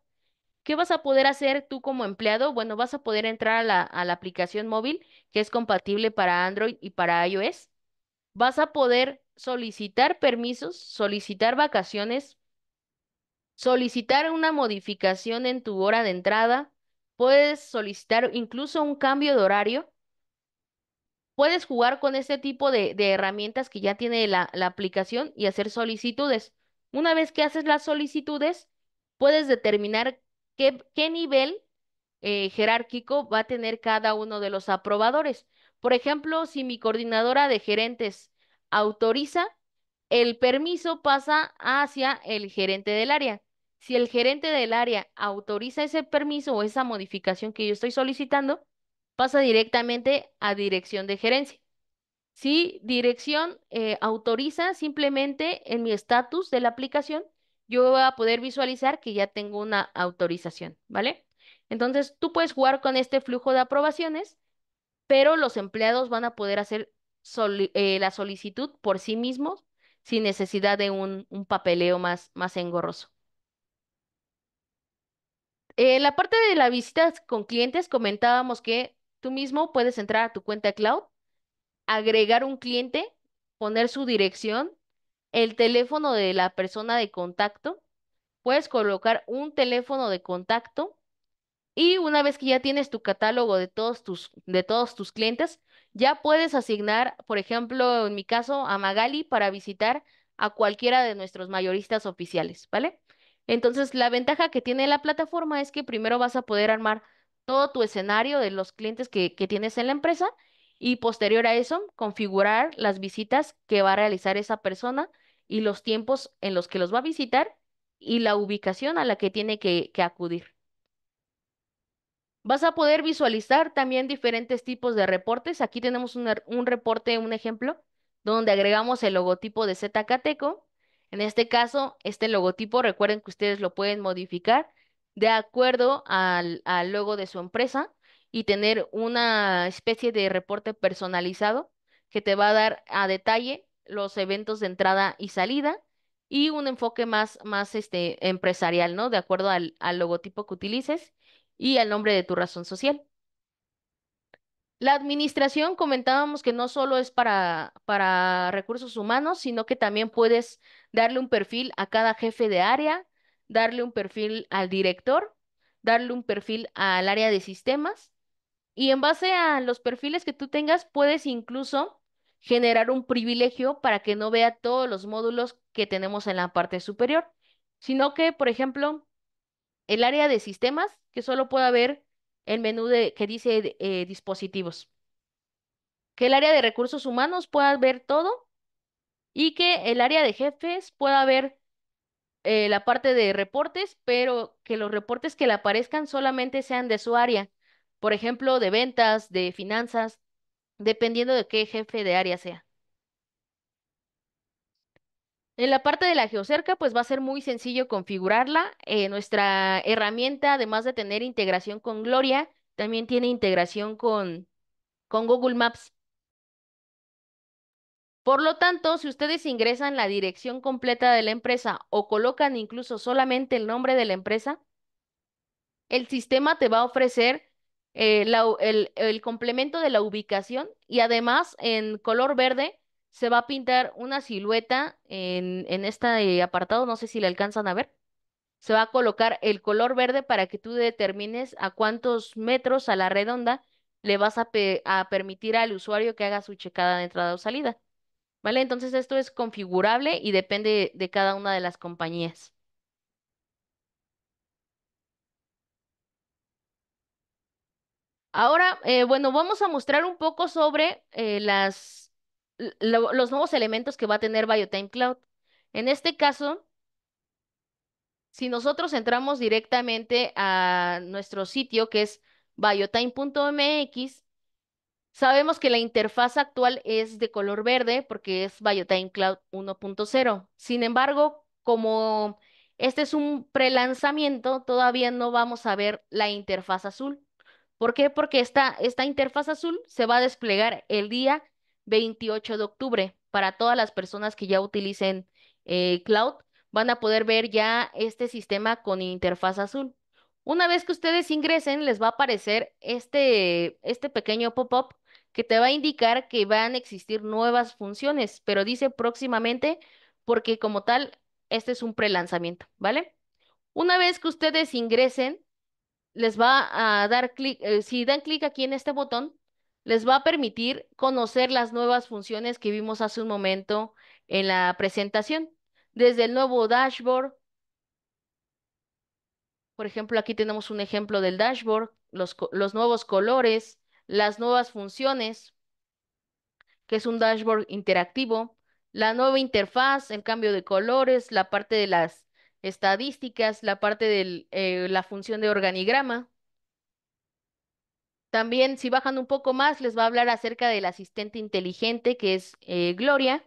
¿Qué vas a poder hacer tú como empleado? Bueno, vas a poder entrar a la, aplicación móvil que es compatible para Android y para iOS. Vas a poder solicitar permisos, solicitar vacaciones, solicitar una modificación en tu hora de entrada, puedes solicitar incluso un cambio de horario. Puedes jugar con este tipo de, herramientas que ya tiene la, la, aplicación y hacer solicitudes. Una vez que haces las solicitudes, puedes determinar qué, nivel eh, jerárquico va a tener cada uno de los aprobadores. Por ejemplo, si mi coordinadora de gerentes autoriza, el permiso pasa hacia el gerente del área. Si el gerente del área autoriza ese permiso o esa modificación que yo estoy solicitando, pasa directamente a dirección de gerencia. Si dirección eh, autoriza, simplemente en mi estatus de la aplicación yo voy a poder visualizar que ya tengo una autorización, ¿vale? Entonces, tú puedes jugar con este flujo de aprobaciones, pero los empleados van a poder hacer eh, la solicitud por sí mismos sin necesidad de un, papeleo más, más engorroso. En eh, la parte de las visitas con clientes, comentábamos que tú mismo puedes entrar a tu cuenta cloud, agregar un cliente, poner su dirección el teléfono de la persona de contacto. Puedes colocar un teléfono de contacto y una vez que ya tienes tu catálogo de todos tus, de todos tus clientes, ya puedes asignar, por ejemplo, en mi caso, a Magali para visitar a cualquiera de nuestros mayoristas oficiales, ¿vale? Entonces, la ventaja que tiene la plataforma es que primero vas a poder armar todo tu escenario de los clientes que, que, tienes en la empresa y posterior a eso, configurar las visitas que va a realizar esa persona y los tiempos en los que los va a visitar y la ubicación a la que tiene que, acudir. Vas a poder visualizar también diferentes tipos de reportes. Aquí tenemos un, reporte, un ejemplo, donde agregamos el logotipo de Zacateco En este caso, este logotipo, recuerden que ustedes lo pueden modificar de acuerdo al, al logo de su empresa y tener una especie de reporte personalizado que te va a dar a detalle los eventos de entrada y salida y un enfoque más, más este, empresarial, ¿no? De acuerdo al, logotipo que utilices y al nombre de tu razón social. La administración comentábamos que no solo es para, para recursos humanos, sino que también puedes darle un perfil a cada jefe de área, darle un perfil al director, darle un perfil al área de sistemas. Y en base a los perfiles que tú tengas, puedes incluso generar un privilegio para que no vea todos los módulos que tenemos en la parte superior, sino que, por ejemplo, el área de sistemas, que solo pueda ver el menú de, que dice eh, dispositivos. Que el área de recursos humanos pueda ver todo y que el área de jefes pueda ver eh, la parte de reportes, pero que los reportes que le aparezcan solamente sean de su área. Por ejemplo, de ventas, de finanzas, dependiendo de qué jefe de área sea. En la parte de la geocerca, pues va a ser muy sencillo configurarla. Eh, nuestra herramienta, además de tener integración con Gloria, también tiene integración con, con Google Maps. Por lo tanto, si ustedes ingresan la dirección completa de la empresa o colocan incluso solamente el nombre de la empresa, el sistema te va a ofrecer eh, el, complemento de la ubicación y además en color verde se va a pintar una silueta en, este apartado, no sé si le alcanzan a ver. Se va a colocar el color verde para que tú determines a cuántos metros a la redonda le vas a, a permitir al usuario que haga su checada de entrada o salida. ¿Vale? Entonces esto es configurable y depende de cada una de las compañías. Ahora, eh, bueno, vamos a mostrar un poco sobre eh, los nuevos elementos que va a tener BioTime Cloud. En este caso, si nosotros entramos directamente a nuestro sitio que es biotime.mx, sabemos que la interfaz actual es de color verde porque es BioTime Cloud 1.0. Sin embargo, como este es un prelanzamiento, todavía no vamos a ver la interfaz azul. ¿Por qué? Porque esta, esta interfaz azul se va a desplegar el día 28 de octubre para todas las personas que ya utilicen eh, Cloud. Van a poder ver ya este sistema con interfaz azul. Una vez que ustedes ingresen, les va a aparecer este, este pequeño pop-up que te va a indicar que van a existir nuevas funciones, pero dice próximamente porque como tal, este es un prelanzamiento, ¿vale? Una vez que ustedes ingresen, les va a dar clic, eh, si dan clic aquí en este botón, les va a permitir conocer las nuevas funciones que vimos hace un momento en la presentación. Desde el nuevo dashboard, por ejemplo, aquí tenemos un ejemplo del dashboard, los, los nuevos colores, las nuevas funciones, que es un dashboard interactivo, la nueva interfaz, el cambio de colores, la parte de las estadísticas, la parte de eh, la función de organigrama. También, si bajan un poco más, les va a hablar acerca del asistente inteligente, que es eh, Gloria.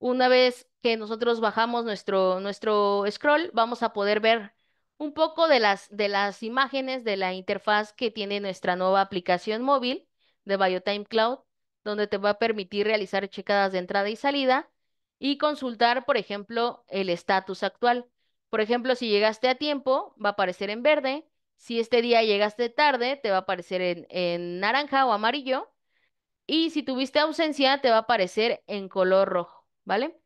Una vez que nosotros bajamos nuestro, nuestro scroll, vamos a poder ver un poco de las, de las imágenes de la interfaz que tiene nuestra nueva aplicación móvil de BioTime Cloud, donde te va a permitir realizar checadas de entrada y salida y consultar, por ejemplo, el estatus actual. Por ejemplo, si llegaste a tiempo, va a aparecer en verde. Si este día llegaste tarde, te va a aparecer en, naranja o amarillo. Y si tuviste ausencia, te va a aparecer en color rojo, ¿vale?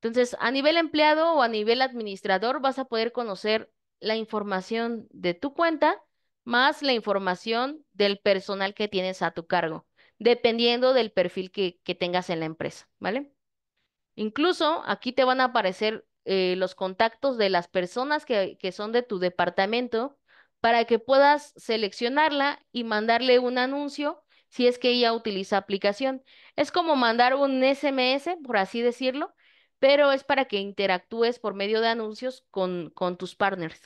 Entonces, a nivel empleado o a nivel administrador, vas a poder conocer la información de tu cuenta más la información del personal que tienes a tu cargo, dependiendo del perfil que tengas en la empresa, ¿vale? Incluso aquí te van a aparecer eh, los contactos de las personas que, son de tu departamento para que puedas seleccionarla y mandarle un anuncio si es que ella utiliza aplicación. Es como mandar un SMS, por así decirlo, pero es para que interactúes por medio de anuncios con, tus partners.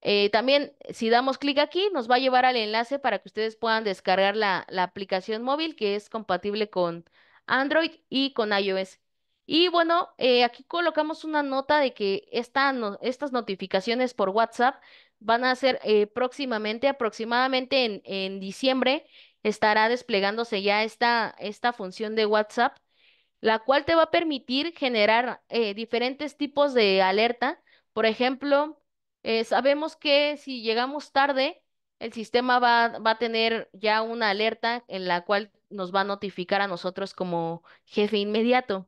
Eh, también, si damos clic aquí, nos va a llevar al enlace para que ustedes puedan descargar la, la aplicación móvil que es compatible con Android y con iOS. Y bueno, eh, aquí colocamos una nota de que estas notificaciones por WhatsApp van a ser eh, próximamente, aproximadamente en, diciembre, estará desplegándose ya esta, esta función de WhatsApp, la cual te va a permitir generar eh, diferentes tipos de alerta. Por ejemplo, sabemos que si llegamos tarde, el sistema va, va a tener ya una alerta en la cual nos va a notificar a nosotros como jefe inmediato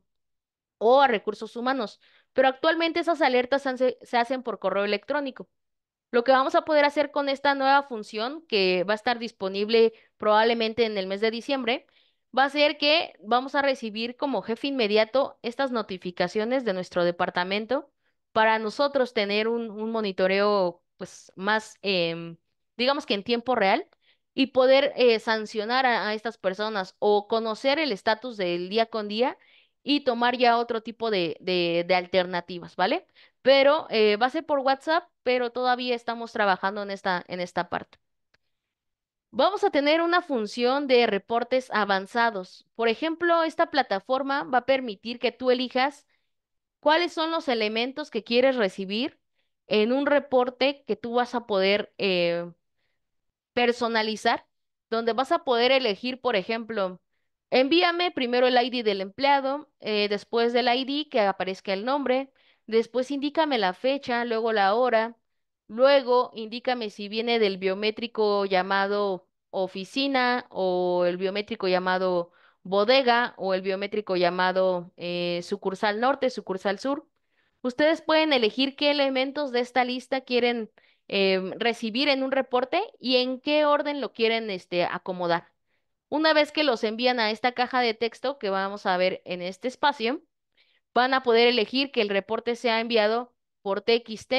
o a recursos humanos. Pero actualmente esas alertas se hacen por correo electrónico. Lo que vamos a poder hacer con esta nueva función que va a estar disponible probablemente en el mes de diciembre, va a ser que vamos a recibir como jefe inmediato estas notificaciones de nuestro departamento para nosotros tener un, monitoreo pues más, em, digamos que en tiempo real, y poder eh, sancionar a, estas personas o conocer el estatus del día con día y tomar ya otro tipo de, alternativas, ¿vale? Pero eh, va a ser por WhatsApp, pero todavía estamos trabajando en esta, en esta parte. Vamos a tener una función de reportes avanzados. Por ejemplo, esta plataforma va a permitir que tú elijas cuáles son los elementos que quieres recibir en un reporte que tú vas a poder eh, personalizar, donde vas a poder elegir, por ejemplo, envíame primero el ID del empleado, eh, después del ID que aparezca el nombre, después indícame la fecha, luego la hora, luego indícame si viene del biométrico llamado oficina o el biométrico llamado bodega o el biométrico llamado eh, sucursal norte, sucursal sur. Ustedes pueden elegir qué elementos de esta lista quieren Em, recibir en un reporte y en qué orden lo quieren este, acomodar. Una vez que los envían a esta caja de texto que vamos a ver en este espacio, van a poder elegir que el reporte sea enviado por TXT,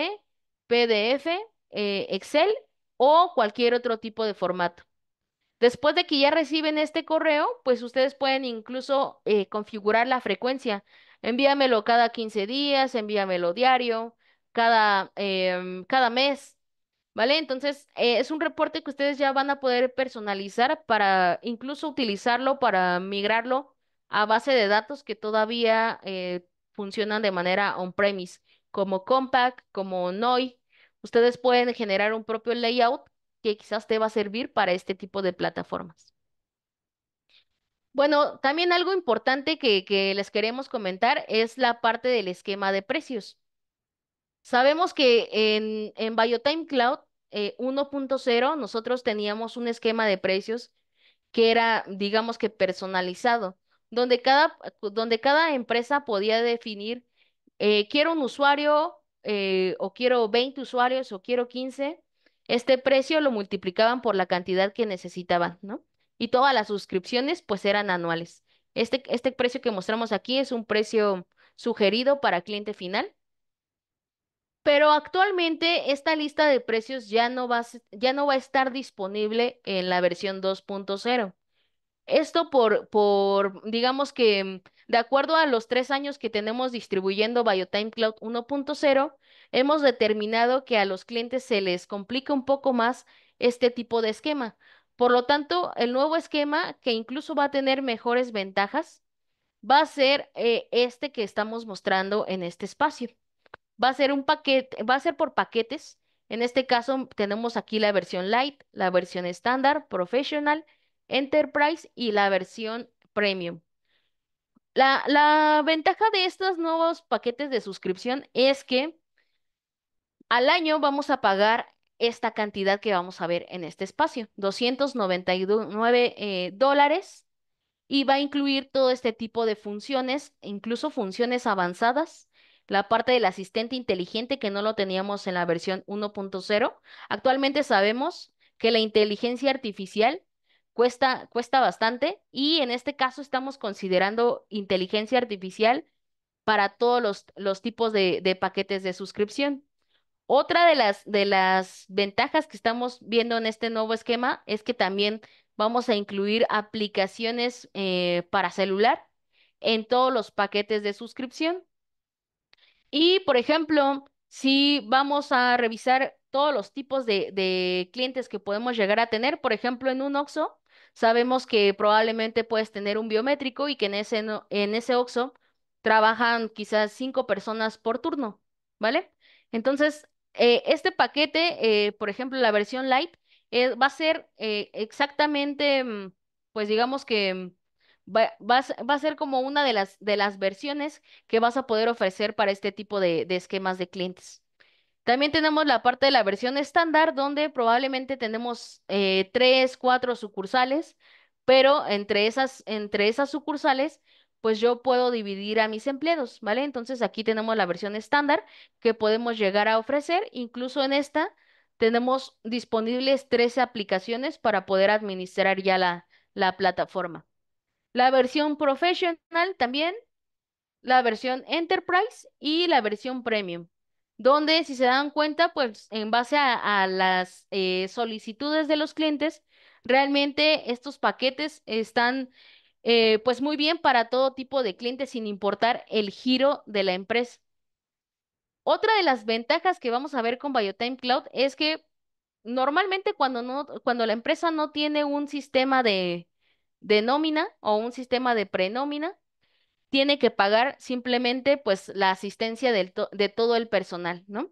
PDF, eh, Excel o cualquier otro tipo de formato. Después de que ya reciben este correo, pues ustedes pueden incluso eh, configurar la frecuencia. Envíamelo cada 15 días, envíamelo diario, cada, em, cada mes, ¿vale? Entonces, eh, es un reporte que ustedes ya van a poder personalizar para incluso utilizarlo, para migrarlo a base de datos que todavía eh, funcionan de manera on-premise, como Compact, como NOI. Ustedes pueden generar un propio layout que quizás te va a servir para este tipo de plataformas. Bueno, también algo importante que, les queremos comentar es la parte del esquema de precios. Sabemos que en, en BioTime Cloud 1.0 eh, nosotros teníamos un esquema de precios que era, digamos que personalizado, donde cada, donde cada empresa podía definir, eh, quiero un usuario eh, o quiero 20 usuarios o quiero 15, este precio lo multiplicaban por la cantidad que necesitaban, ¿no? Y todas las suscripciones pues eran anuales. Este, este precio que mostramos aquí es un precio sugerido para cliente final pero actualmente esta lista de precios ya no va a, ya no va a estar disponible en la versión 2.0. Esto por, por, digamos que mm, de acuerdo a los tres años que tenemos distribuyendo BioTime Cloud 1.0, hemos determinado que a los clientes se les complica un poco más este tipo de esquema. Por lo tanto, el nuevo esquema, que incluso va a tener mejores ventajas, va a ser eh, este que estamos mostrando en este espacio. Va a ser un paquete, va a ser por paquetes. En este caso tenemos aquí la versión light, la versión estándar, professional, enterprise y la versión premium. La, ventaja de estos nuevos paquetes de suscripción es que al año vamos a pagar esta cantidad que vamos a ver en este espacio, 299 eh, dólares, y va a incluir todo este tipo de funciones, incluso funciones avanzadas, la parte del asistente inteligente que no lo teníamos en la versión 1.0. Actualmente sabemos que la inteligencia artificial cuesta, cuesta bastante y en este caso estamos considerando inteligencia artificial para todos los, los tipos de, paquetes de suscripción. Otra de las, de las ventajas que estamos viendo en este nuevo esquema es que también vamos a incluir aplicaciones eh, para celular en todos los paquetes de suscripción. Y, por ejemplo, si vamos a revisar todos los tipos de, clientes que podemos llegar a tener, por ejemplo, en un OXO, sabemos que probablemente puedes tener un biométrico y que en ese, en ese OXO trabajan quizás cinco personas por turno, ¿vale? Entonces, eh, este paquete, eh, por ejemplo, la versión Lite, eh, va a ser exactamente, mm, pues digamos que mm, va, a ser como una de las, de las versiones que vas a poder ofrecer para este tipo de, esquemas de clientes. También tenemos la parte de la versión estándar, donde probablemente tenemos eh, tres, cuatro sucursales, pero entre esas, entre esas sucursales, pues yo puedo dividir a mis empleados, ¿vale? Entonces aquí tenemos la versión estándar que podemos llegar a ofrecer. Incluso en esta tenemos disponibles 13 aplicaciones para poder administrar ya la plataforma la versión Professional también, la versión Enterprise y la versión Premium, donde si se dan cuenta, pues en base a, las eh, solicitudes de los clientes, realmente estos paquetes están eh, pues muy bien para todo tipo de clientes sin importar el giro de la empresa. Otra de las ventajas que vamos a ver con BioTime Cloud es que normalmente cuando, no, cuando la empresa no tiene un sistema de, de nómina o un sistema de prenómina, tiene que pagar simplemente pues la asistencia del de todo el personal, ¿no?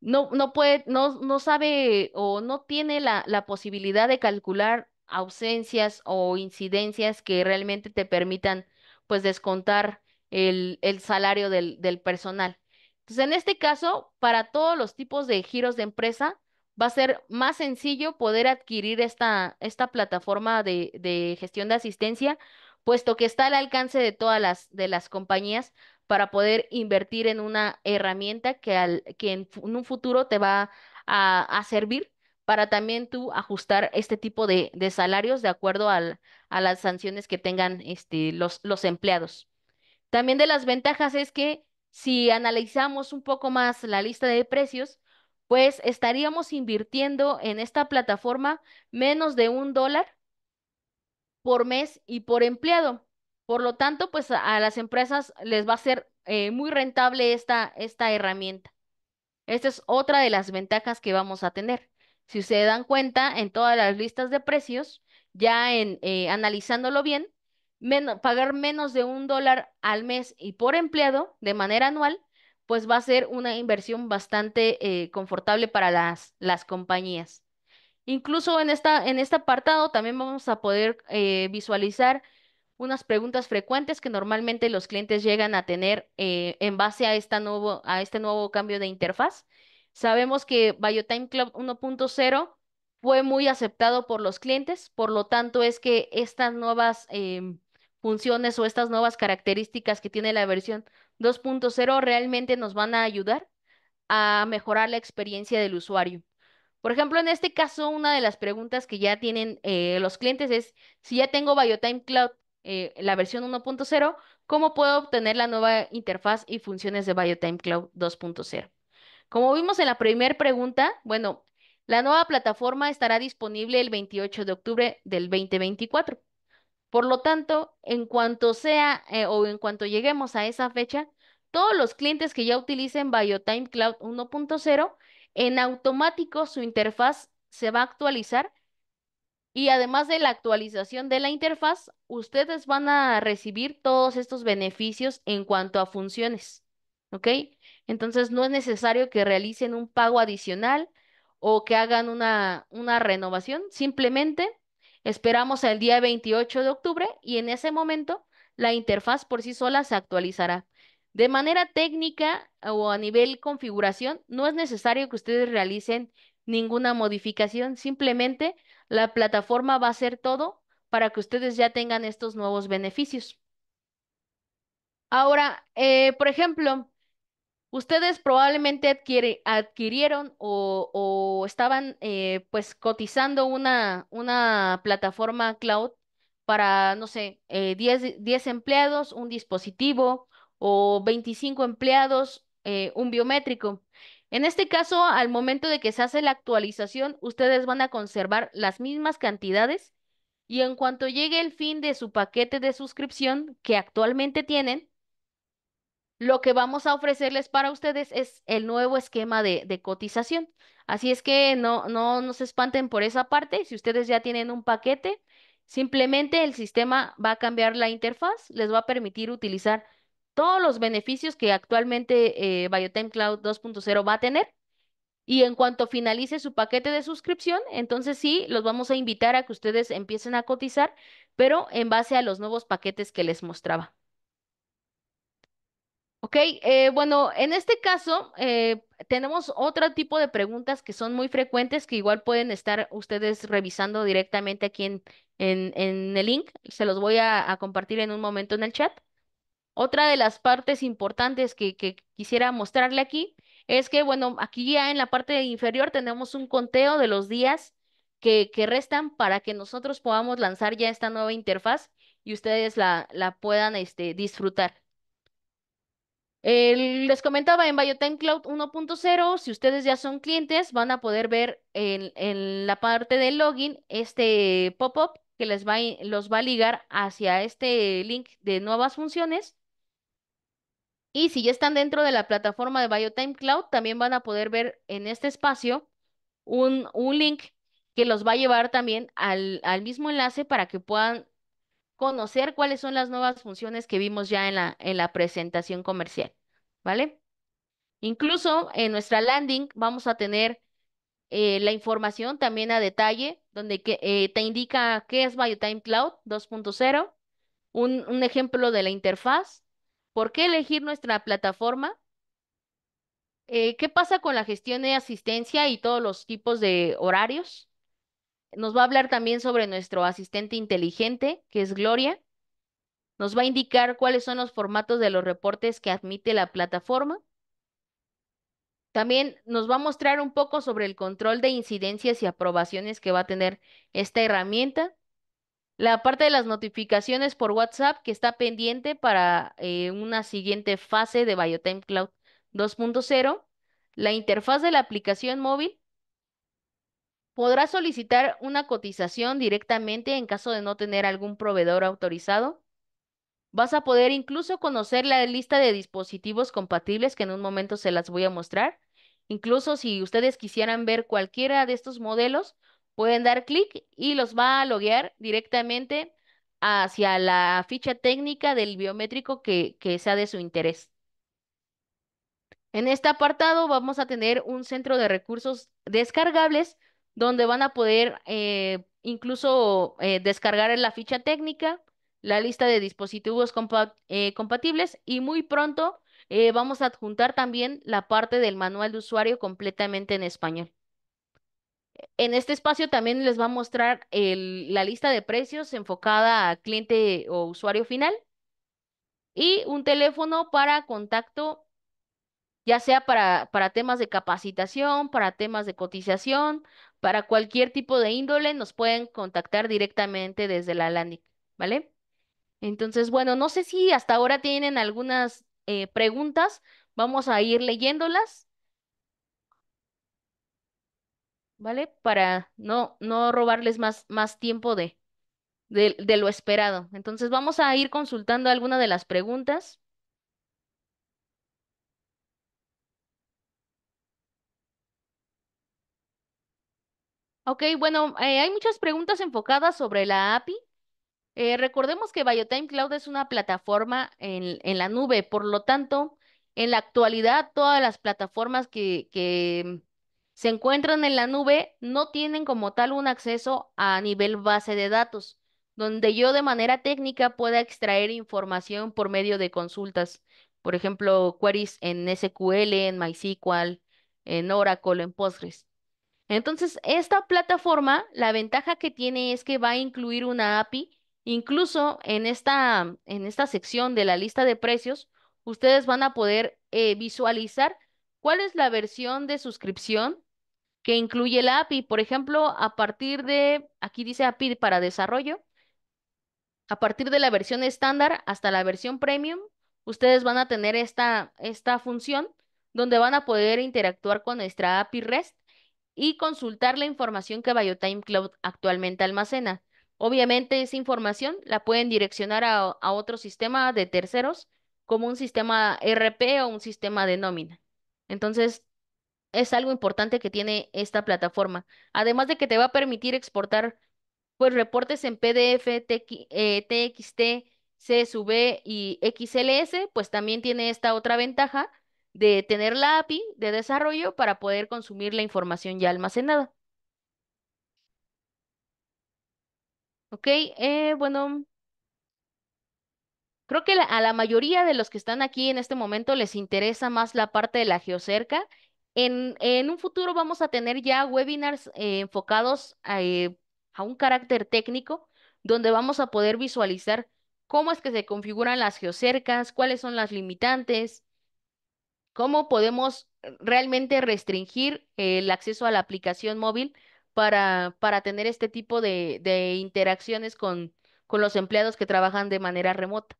No, no puede, no, no sabe o no tiene la, posibilidad de calcular ausencias o incidencias que realmente te permitan pues descontar el, salario del, del personal. Entonces, en este caso, para todos los tipos de giros de empresa, va a ser más sencillo poder adquirir esta, plataforma de, gestión de asistencia, puesto que está al alcance de todas las, de las compañías para poder invertir en una herramienta que, que en, un futuro te va a, servir para también tú ajustar este tipo de, salarios de acuerdo a las sanciones que tengan este, los empleados. También de las ventajas es que si analizamos un poco más la lista de precios, pues estaríamos invirtiendo en esta plataforma menos de un dólar por mes y por empleado. Por lo tanto, pues a, las empresas les va a ser eh, muy rentable esta, esta herramienta. Esta es otra de las ventajas que vamos a tener. Si ustedes dan cuenta, en todas las listas de precios, ya en eh, analizándolo bien, pagar menos de un dólar al mes y por empleado de manera anual pues va a ser una inversión bastante eh, confortable para las, compañías. Incluso en, esta, en este apartado también vamos a poder eh, visualizar unas preguntas frecuentes que normalmente los clientes llegan a tener eh, en base a, esta nuevo, a este nuevo cambio de interfaz. Sabemos que BioTime Club 1.0 fue muy aceptado por los clientes, por lo tanto es que estas nuevas em, funciones o estas nuevas características que tiene la versión 2.0 realmente nos van a ayudar a mejorar la experiencia del usuario. Por ejemplo, en este caso, una de las preguntas que ya tienen eh, los clientes es, si ya tengo BioTime Cloud, eh, la versión 1.0, ¿cómo puedo obtener la nueva interfaz y funciones de BioTime Cloud 2.0? Como vimos en la primera pregunta, bueno, la nueva plataforma estará disponible el 28 de octubre del 2024. Por lo tanto, en cuanto sea eh, o en cuanto lleguemos a esa fecha, todos los clientes que ya utilicen BioTime Cloud 1.0, en automático su interfaz se va a actualizar y además de la actualización de la interfaz, ustedes van a recibir todos estos beneficios en cuanto a funciones, ¿ok? Entonces no es necesario que realicen un pago adicional o que hagan una, una renovación, simplemente Esperamos el día 28 de octubre y en ese momento la interfaz por sí sola se actualizará. De manera técnica o a nivel configuración, no es necesario que ustedes realicen ninguna modificación, simplemente la plataforma va a hacer todo para que ustedes ya tengan estos nuevos beneficios. Ahora, eh, por ejemplo, Ustedes probablemente adquirieron o, estaban eh, pues cotizando una, una plataforma cloud para, no sé, 10, eh, empleados, un dispositivo o 25 empleados, eh, un biométrico. En este caso, al momento de que se hace la actualización, ustedes van a conservar las mismas cantidades y en cuanto llegue el fin de su paquete de suscripción que actualmente tienen, lo que vamos a ofrecerles para ustedes es el nuevo esquema de, cotización. Así es que no, no, espanten por esa parte. Si ustedes ya tienen un paquete, simplemente el sistema va a cambiar la interfaz, les va a permitir utilizar todos los beneficios que actualmente eh, Cloud 2.0 va a tener. Y en cuanto finalice su paquete de suscripción, entonces sí, los vamos a invitar a que ustedes empiecen a cotizar, pero en base a los nuevos paquetes que les mostraba. Ok, eh, bueno, en este caso eh, tenemos otro tipo de preguntas que son muy frecuentes que igual pueden estar ustedes revisando directamente aquí en, el link. Se los voy a, compartir en un momento en el chat. Otra de las partes importantes que, quisiera mostrarle aquí es que, bueno, aquí ya en la parte inferior tenemos un conteo de los días que, que restan para que nosotros podamos lanzar ya esta nueva interfaz y ustedes la, la puedan este, disfrutar les comentaba en Biotime Cloud 1.0, si ustedes ya son clientes, van a poder ver en, la parte del login este pop-up que les va, los va a ligar hacia este link de nuevas funciones. Y si ya están dentro de la plataforma de Biotime Cloud, también van a poder ver en este espacio un, link que los va a llevar también al mismo enlace para que puedan conocer cuáles son las nuevas funciones que vimos ya en la, en la presentación comercial, ¿vale? Incluso en nuestra landing vamos a tener eh, la información también a detalle, donde que, eh, te indica qué es BioTime Cloud 2.0, un, ejemplo de la interfaz, por qué elegir nuestra plataforma, eh, ¿qué pasa con la gestión de asistencia y todos los tipos de horarios? Nos va a hablar también sobre nuestro asistente inteligente, que es Gloria. Nos va a indicar cuáles son los formatos de los reportes que admite la plataforma. También nos va a mostrar un poco sobre el control de incidencias y aprobaciones que va a tener esta herramienta. La parte de las notificaciones por WhatsApp que está pendiente para eh, una siguiente fase de Biotime Cloud 2.0. La interfaz de la aplicación móvil ¿Podrá solicitar una cotización directamente en caso de no tener algún proveedor autorizado? Vas a poder incluso conocer la lista de dispositivos compatibles que en un momento se las voy a mostrar. Incluso si ustedes quisieran ver cualquiera de estos modelos, pueden dar clic y los va a loguear directamente hacia la ficha técnica del biométrico que, que sea de su interés. En este apartado vamos a tener un centro de recursos descargables donde van a poder eh, incluso eh, descargar la ficha técnica, la lista de dispositivos eh, compatibles y muy pronto vamos a adjuntar también la parte del manual de usuario completamente en español. En este espacio también les va a mostrar la lista de precios enfocada a cliente o usuario final y un teléfono para contacto ya sea para, temas de capacitación, para temas de cotización, para cualquier tipo de índole nos pueden contactar directamente desde la LANIC, ¿vale? Entonces, bueno, no sé si hasta ahora tienen algunas eh, preguntas. Vamos a ir leyéndolas. ¿Vale? Para no, no robarles más, más tiempo de, de, de lo esperado. Entonces, vamos a ir consultando alguna de las preguntas. Ok, bueno, eh, hay muchas preguntas enfocadas sobre la API. Eh, recordemos que BioTime Cloud es una plataforma en, la nube, por lo tanto, en la actualidad todas las plataformas que se encuentran en la nube no tienen como tal un acceso a nivel base de datos, donde yo de manera técnica pueda extraer información por medio de consultas, por ejemplo, queries en SQL, en MySQL, en Oracle, en Postgres. Entonces, esta plataforma, la ventaja que tiene es que va a incluir una API. Incluso en esta, en esta sección de la lista de precios, ustedes van a poder eh, visualizar cuál es la versión de suscripción que incluye la API. Por ejemplo, a partir de, aquí dice API para desarrollo, a partir de la versión estándar hasta la versión premium, ustedes van a tener esta, esta función donde van a poder interactuar con nuestra API REST y consultar la información que Biotime Cloud actualmente almacena. Obviamente esa información la pueden direccionar a, otro sistema de terceros, como un sistema e RP o un sistema de nómina. Entonces, es algo importante que tiene esta plataforma. Además de que te va a permitir exportar pues reportes en PDF, TXT, eh, CSV y XLS, pues también tiene esta otra ventaja de tener la API de desarrollo para poder consumir la información ya almacenada. Ok, eh, bueno, creo que a la mayoría de los que están aquí en este momento les interesa más la parte de la geocerca. En, en un futuro vamos a tener ya webinars eh, enfocados a, eh, a un carácter técnico, donde vamos a poder visualizar cómo es que se configuran las geocercas, cuáles son las limitantes, ¿Cómo podemos realmente restringir el acceso a la aplicación móvil para, para tener este tipo de, interacciones con, con los empleados que trabajan de manera remota?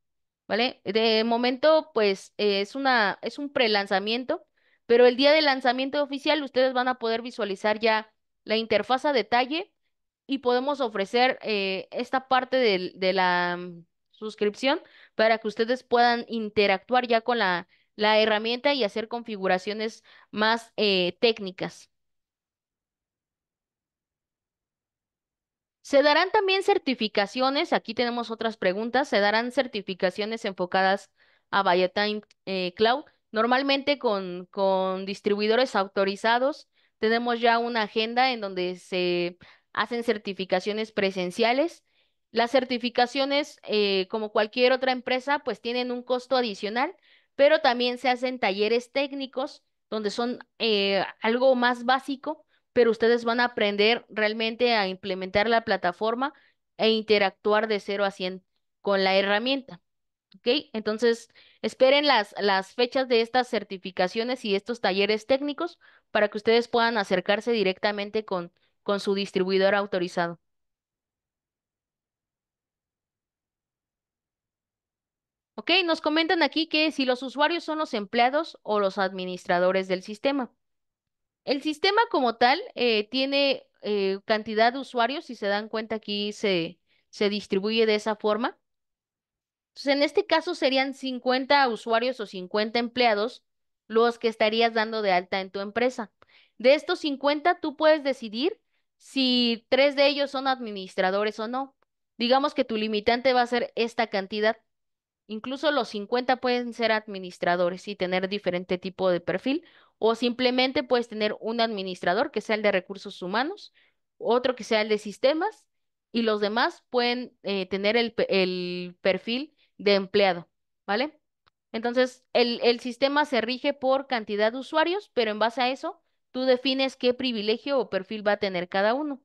¿Vale? De momento, pues es, una, es un prelanzamiento, pero el día del lanzamiento oficial ustedes van a poder visualizar ya la interfaz a detalle y podemos ofrecer eh, esta parte de, la mm, suscripción para que ustedes puedan interactuar ya con la la herramienta y hacer configuraciones más eh, técnicas. Se darán también certificaciones, aquí tenemos otras preguntas, se darán certificaciones enfocadas a Viatime eh, Cloud, normalmente con, distribuidores autorizados. Tenemos ya una agenda en donde se hacen certificaciones presenciales. Las certificaciones, eh, como cualquier otra empresa, pues tienen un costo adicional, pero también se hacen talleres técnicos donde son eh, algo más básico, pero ustedes van a aprender realmente a implementar la plataforma e interactuar de 0 a 100 con la herramienta. ¿Ok? Entonces, esperen las, las fechas de estas certificaciones y estos talleres técnicos para que ustedes puedan acercarse directamente con, con su distribuidor autorizado. Ok, nos comentan aquí que si los usuarios son los empleados o los administradores del sistema. El sistema como tal eh, tiene eh, cantidad de usuarios, si se dan cuenta aquí se, se distribuye de esa forma. Entonces, en este caso serían 50 usuarios o 50 empleados los que estarías dando de alta en tu empresa. De estos 50, tú puedes decidir si tres de ellos son administradores o no. Digamos que tu limitante va a ser esta cantidad. Incluso los 50 pueden ser administradores y tener diferente tipo de perfil, o simplemente puedes tener un administrador que sea el de recursos humanos, otro que sea el de sistemas, y los demás pueden eh, tener el, perfil de empleado, ¿vale? Entonces, el sistema se rige por cantidad de usuarios, pero en base a eso, tú defines qué privilegio o perfil va a tener cada uno.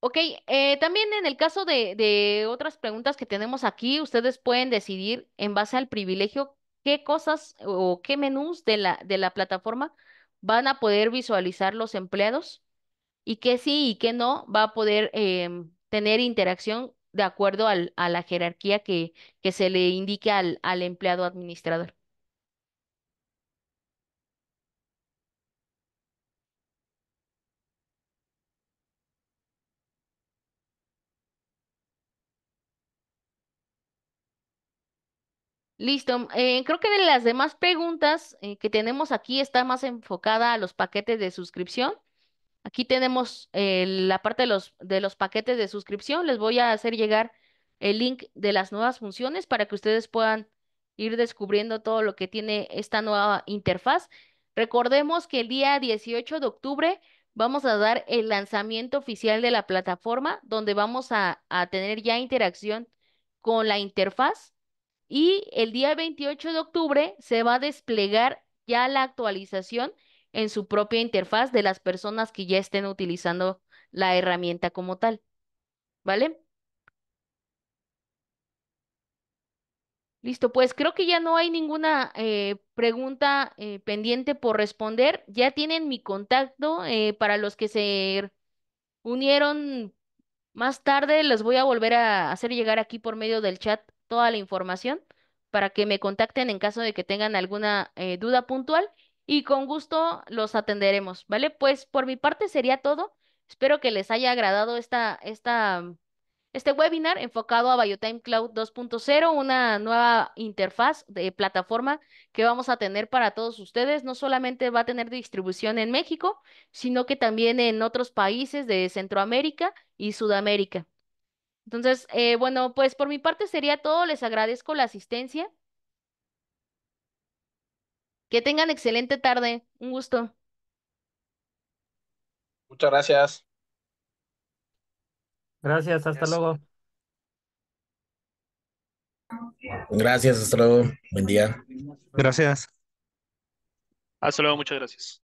Ok, eh, también en el caso de, otras preguntas que tenemos aquí, ustedes pueden decidir en base al privilegio qué cosas o qué menús de la, de la plataforma van a poder visualizar los empleados y qué sí y qué no va a poder em, tener interacción de acuerdo a la jerarquía que, que se le indique al empleado administrador. Listo. Eh, creo que de las demás preguntas eh, que tenemos aquí está más enfocada a los paquetes de suscripción. Aquí tenemos eh, la parte de los, de los paquetes de suscripción. Les voy a hacer llegar el link de las nuevas funciones para que ustedes puedan ir descubriendo todo lo que tiene esta nueva interfaz. Recordemos que el día 18 de octubre vamos a dar el lanzamiento oficial de la plataforma, donde vamos a tener ya interacción con la interfaz y el día 28 de octubre se va a desplegar ya la actualización en su propia interfaz de las personas que ya estén utilizando la herramienta como tal. ¿Vale? Listo, pues creo que ya no hay ninguna eh, pregunta eh, pendiente por responder. Ya tienen mi contacto. Eh, para los que se unieron más tarde, les voy a volver a hacer llegar aquí por medio del chat toda la información para que me contacten en caso de que tengan alguna eh, duda puntual y con gusto los atenderemos, ¿vale? Pues por mi parte sería todo. Espero que les haya agradado esta, esta, este webinar enfocado a BioTime Cloud 2.0, una nueva interfaz de plataforma que vamos a tener para todos ustedes. No solamente va a tener distribución en México, sino que también en otros países de Centroamérica y Sudamérica. Entonces, eh, bueno, pues por mi parte sería todo. Les agradezco la asistencia. Que tengan excelente tarde. Un gusto. Muchas gracias. Gracias, hasta luego. Gracias, hasta luego. Buen día. Gracias. Hasta luego, muchas gracias.